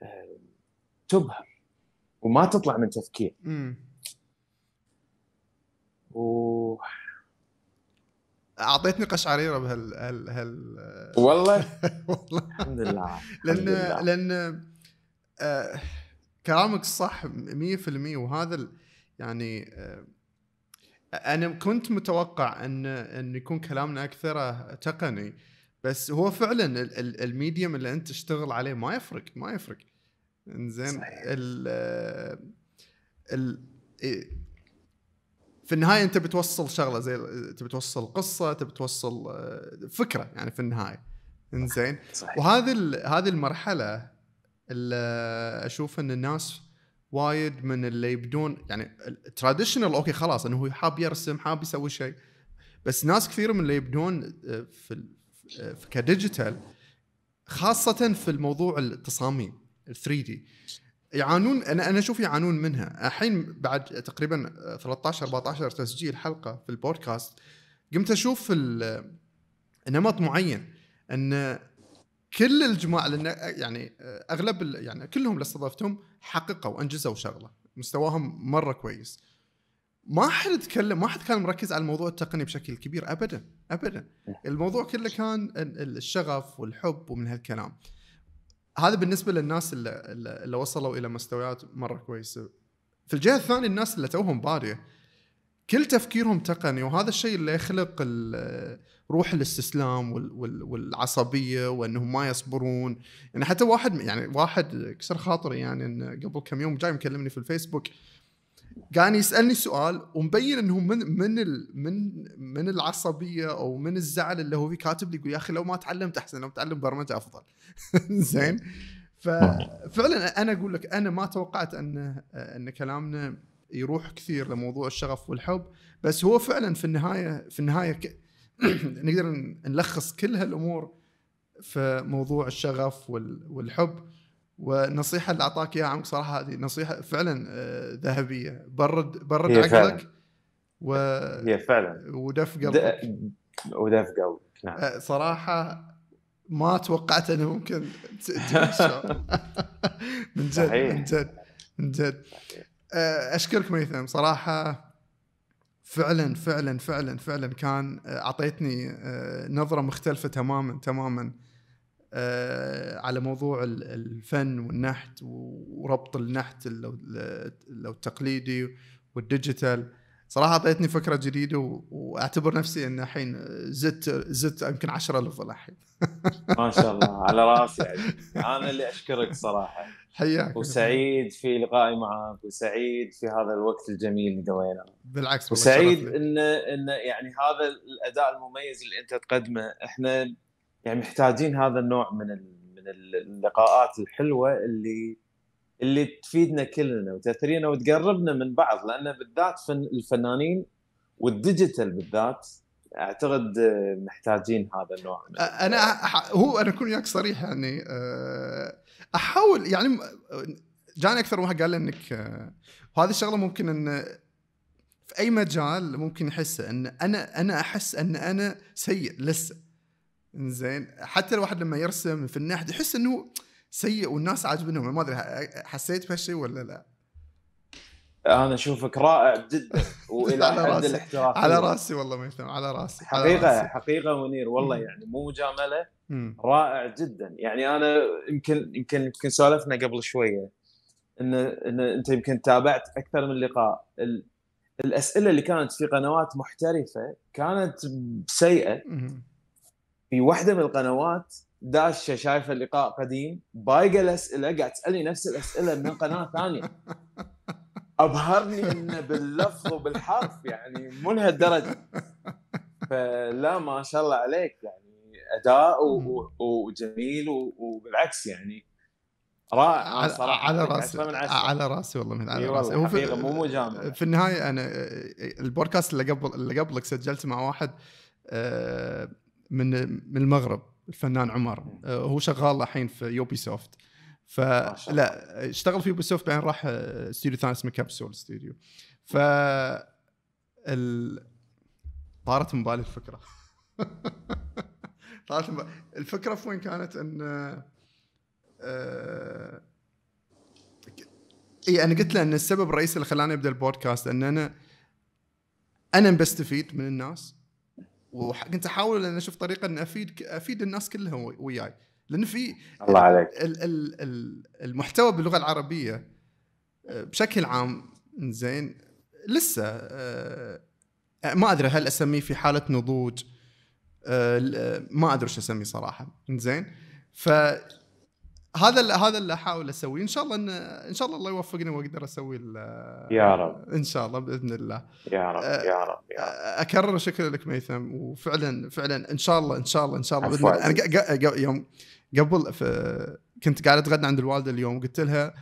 B: آه،
A: تبهر وما تطلع من تفكير امم و اعطيتني قشعريره بهال هال هال والله والله الحمد لله لان لان آه كلامك صح 100% وهذا ال... يعني آه انا كنت متوقع ان ان يكون كلامنا اكثره تقني بس هو فعلا الميديوم الميديم اللي انت تشتغل عليه ما يفرق ما يفرق انزين ال ال إيه. في النهايه انت بتوصل شغله زي تبي توصل قصه تبي توصل آه، فكره يعني في النهايه انزين وهذه هذه المرحله اللي اشوف ان الناس وايد من اللي يبدون يعني التراديشنال اوكي خلاص انه هو حاب يرسم حاب يسوي شيء بس ناس كثير من اللي يبدون آه، في, آه، في كديجيتال خاصه في الموضوع التصاميم 3 دي يعانون انا انا اشوف يعانون منها الحين بعد تقريبا 13 آه، 14 تسجيل حلقه في البودكاست قمت اشوف آه، نمط معين ان كل الجماعه لان آه، يعني اغلب يعني كلهم اللي استضفتهم حققوا انجزوا شغله مستواهم مره كويس ما حد تكلم ما حد كان مركز على الموضوع التقني بشكل كبير ابدا ابدا نعم. الموضوع كله كان الشغف والحب ومن هالكلام هذا بالنسبه للناس اللي, اللي وصلوا الى مستويات مره كويسه في الجهه الثانيه الناس اللي توهم باديه كل تفكيرهم تقني وهذا الشيء اللي يخلق روح الاستسلام والعصبيه وانهم ما يصبرون يعني حتى واحد يعني واحد كسر خاطري يعني قبل كم يوم جاي مكلمني في الفيسبوك كان يسالني سؤال ومبين انه من من من من العصبيه او من الزعل اللي هو فيه كاتب لي يقول يا اخي لو ما تعلمت احسن لو تعلم برمجه افضل زين ففعلا انا اقول لك انا ما توقعت ان ان كلامنا يروح كثير لموضوع الشغف والحب بس هو فعلا في النهايه في النهايه ك... نقدر نلخص كل هالامور في موضوع الشغف والحب والنصيحه اللي اعطاك اياها عمك صراحه هذه نصيحه فعلا آه، ذهبيه برد برد هي عقلك فعلا. و هي فعلا ودف قلبك
B: ودف قلبك نعم آه،
A: صراحه ما توقعت انه ممكن من جد من جد من آه، جد اشكرك ميثم صراحه فعلا فعلا فعلا فعلا كان اعطيتني نظره مختلفه تماما تماما آه، على موضوع الفن والنحت وربط النحت لو التقليدي والديجيتال صراحه اعطيتني فكره جديده واعتبر نفسي ان الحين زدت زدت يمكن 10 ليفل الحين
B: ما شاء الله على راسي يعني. انا اللي اشكرك صراحه حياك وسعيد في لقائي معك وسعيد في هذا الوقت الجميل اللي دوينا
A: بالعكس وسعيد
B: ان ان يعني هذا الاداء المميز اللي انت تقدمه احنا يعني محتاجين هذا النوع من من اللقاءات الحلوه اللي اللي تفيدنا كلنا وتثرينا وتقربنا من بعض لان بالذات الفنانين والديجيتال بالذات اعتقد محتاجين هذا النوع من
A: انا أح... هو انا اكون وياك صريح يعني احاول يعني جاني اكثر واحد قال لي انك وهذه الشغله ممكن ان في اي مجال ممكن يحس ان انا انا احس ان انا سيء لسه زين حتى الواحد لما يرسم في النحت يحس انه سيء والناس عاجبنهم ما ادري حسيت بهالشيء ولا لا؟
B: انا اشوفك رائع جدا والى حد الاحتراف على راسي
A: والله ميثم على راسي حقيقه على راسي.
B: حقيقه منير والله يعني مو مجامله رائع جدا يعني انا يمكن يمكن يمكن سولفنا قبل شويه ان ان انت يمكن تابعت اكثر من لقاء ال... الاسئله اللي كانت في قنوات محترفه كانت سيئه في واحده من القنوات داشه شايفه اللقاء قديم بايقه الاسئله قاعد تسالني نفس الاسئله من قناه ثانيه ابهرني انه باللفظ وبالحرف يعني مو لهالدرجه فلا ما شاء الله عليك يعني اداء وجميل وبالعكس يعني رائع صراحه على يعني راسي على راسي
A: والله من على راسي في مو في النهايه انا البودكاست اللي قبل اللي قبلك سجلت مع واحد أه من من المغرب الفنان عمر آه، هو شغال الحين في يوبي سوفت فلا اشتغل في يوبي سوفت بعدين راح استوديو آه، ثاني اسمه كابسول استوديو ف ال... طارت من بالي الفكره طارت من بالي. الفكره في وين كانت ان آه، اي انا قلت له ان السبب الرئيسي اللي خلاني ابدا البودكاست ان انا انا بستفيد من الناس وكنت احاول ان اشوف طريقه ان افيد افيد الناس كلهم وياي لان في الله عليك ال ال ال المحتوى باللغه العربيه آه، بشكل عام زين لسه آه، ما ادري هل اسميه في حاله نضوج آه، ما ادري شو اسميه صراحه زين ف هذا اللي هذا اللي احاول اسويه ان شاء الله ان ان شاء الله الله يوفقني واقدر اسوي يا رب ان شاء الله باذن الله يا رب يا رب يا رب اكرر شكرا لك ميثم وفعلا فعلا ان شاء الله ان شاء الله ان شاء الله باذن الله انا يوم قبل كنت قاعد اتغدى عند الوالده اليوم قلت لها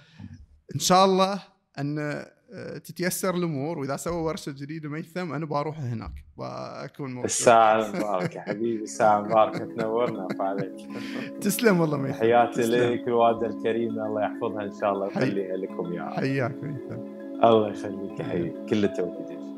A: ان شاء الله ان آه، تتيسر الامور واذا سوى ورشه جديده ميثم انا بروح هناك بكون موجود الساعه المباركه
B: حبيبي الساعه المباركه تنورنا عليك
A: تسلم والله ميثم تحياتي لك
B: الوالده الكريمه الله يحفظها ان شاء الله ويخليها لكم يا رب حياك ميثم الله يخليك حبيبي كل التوفيق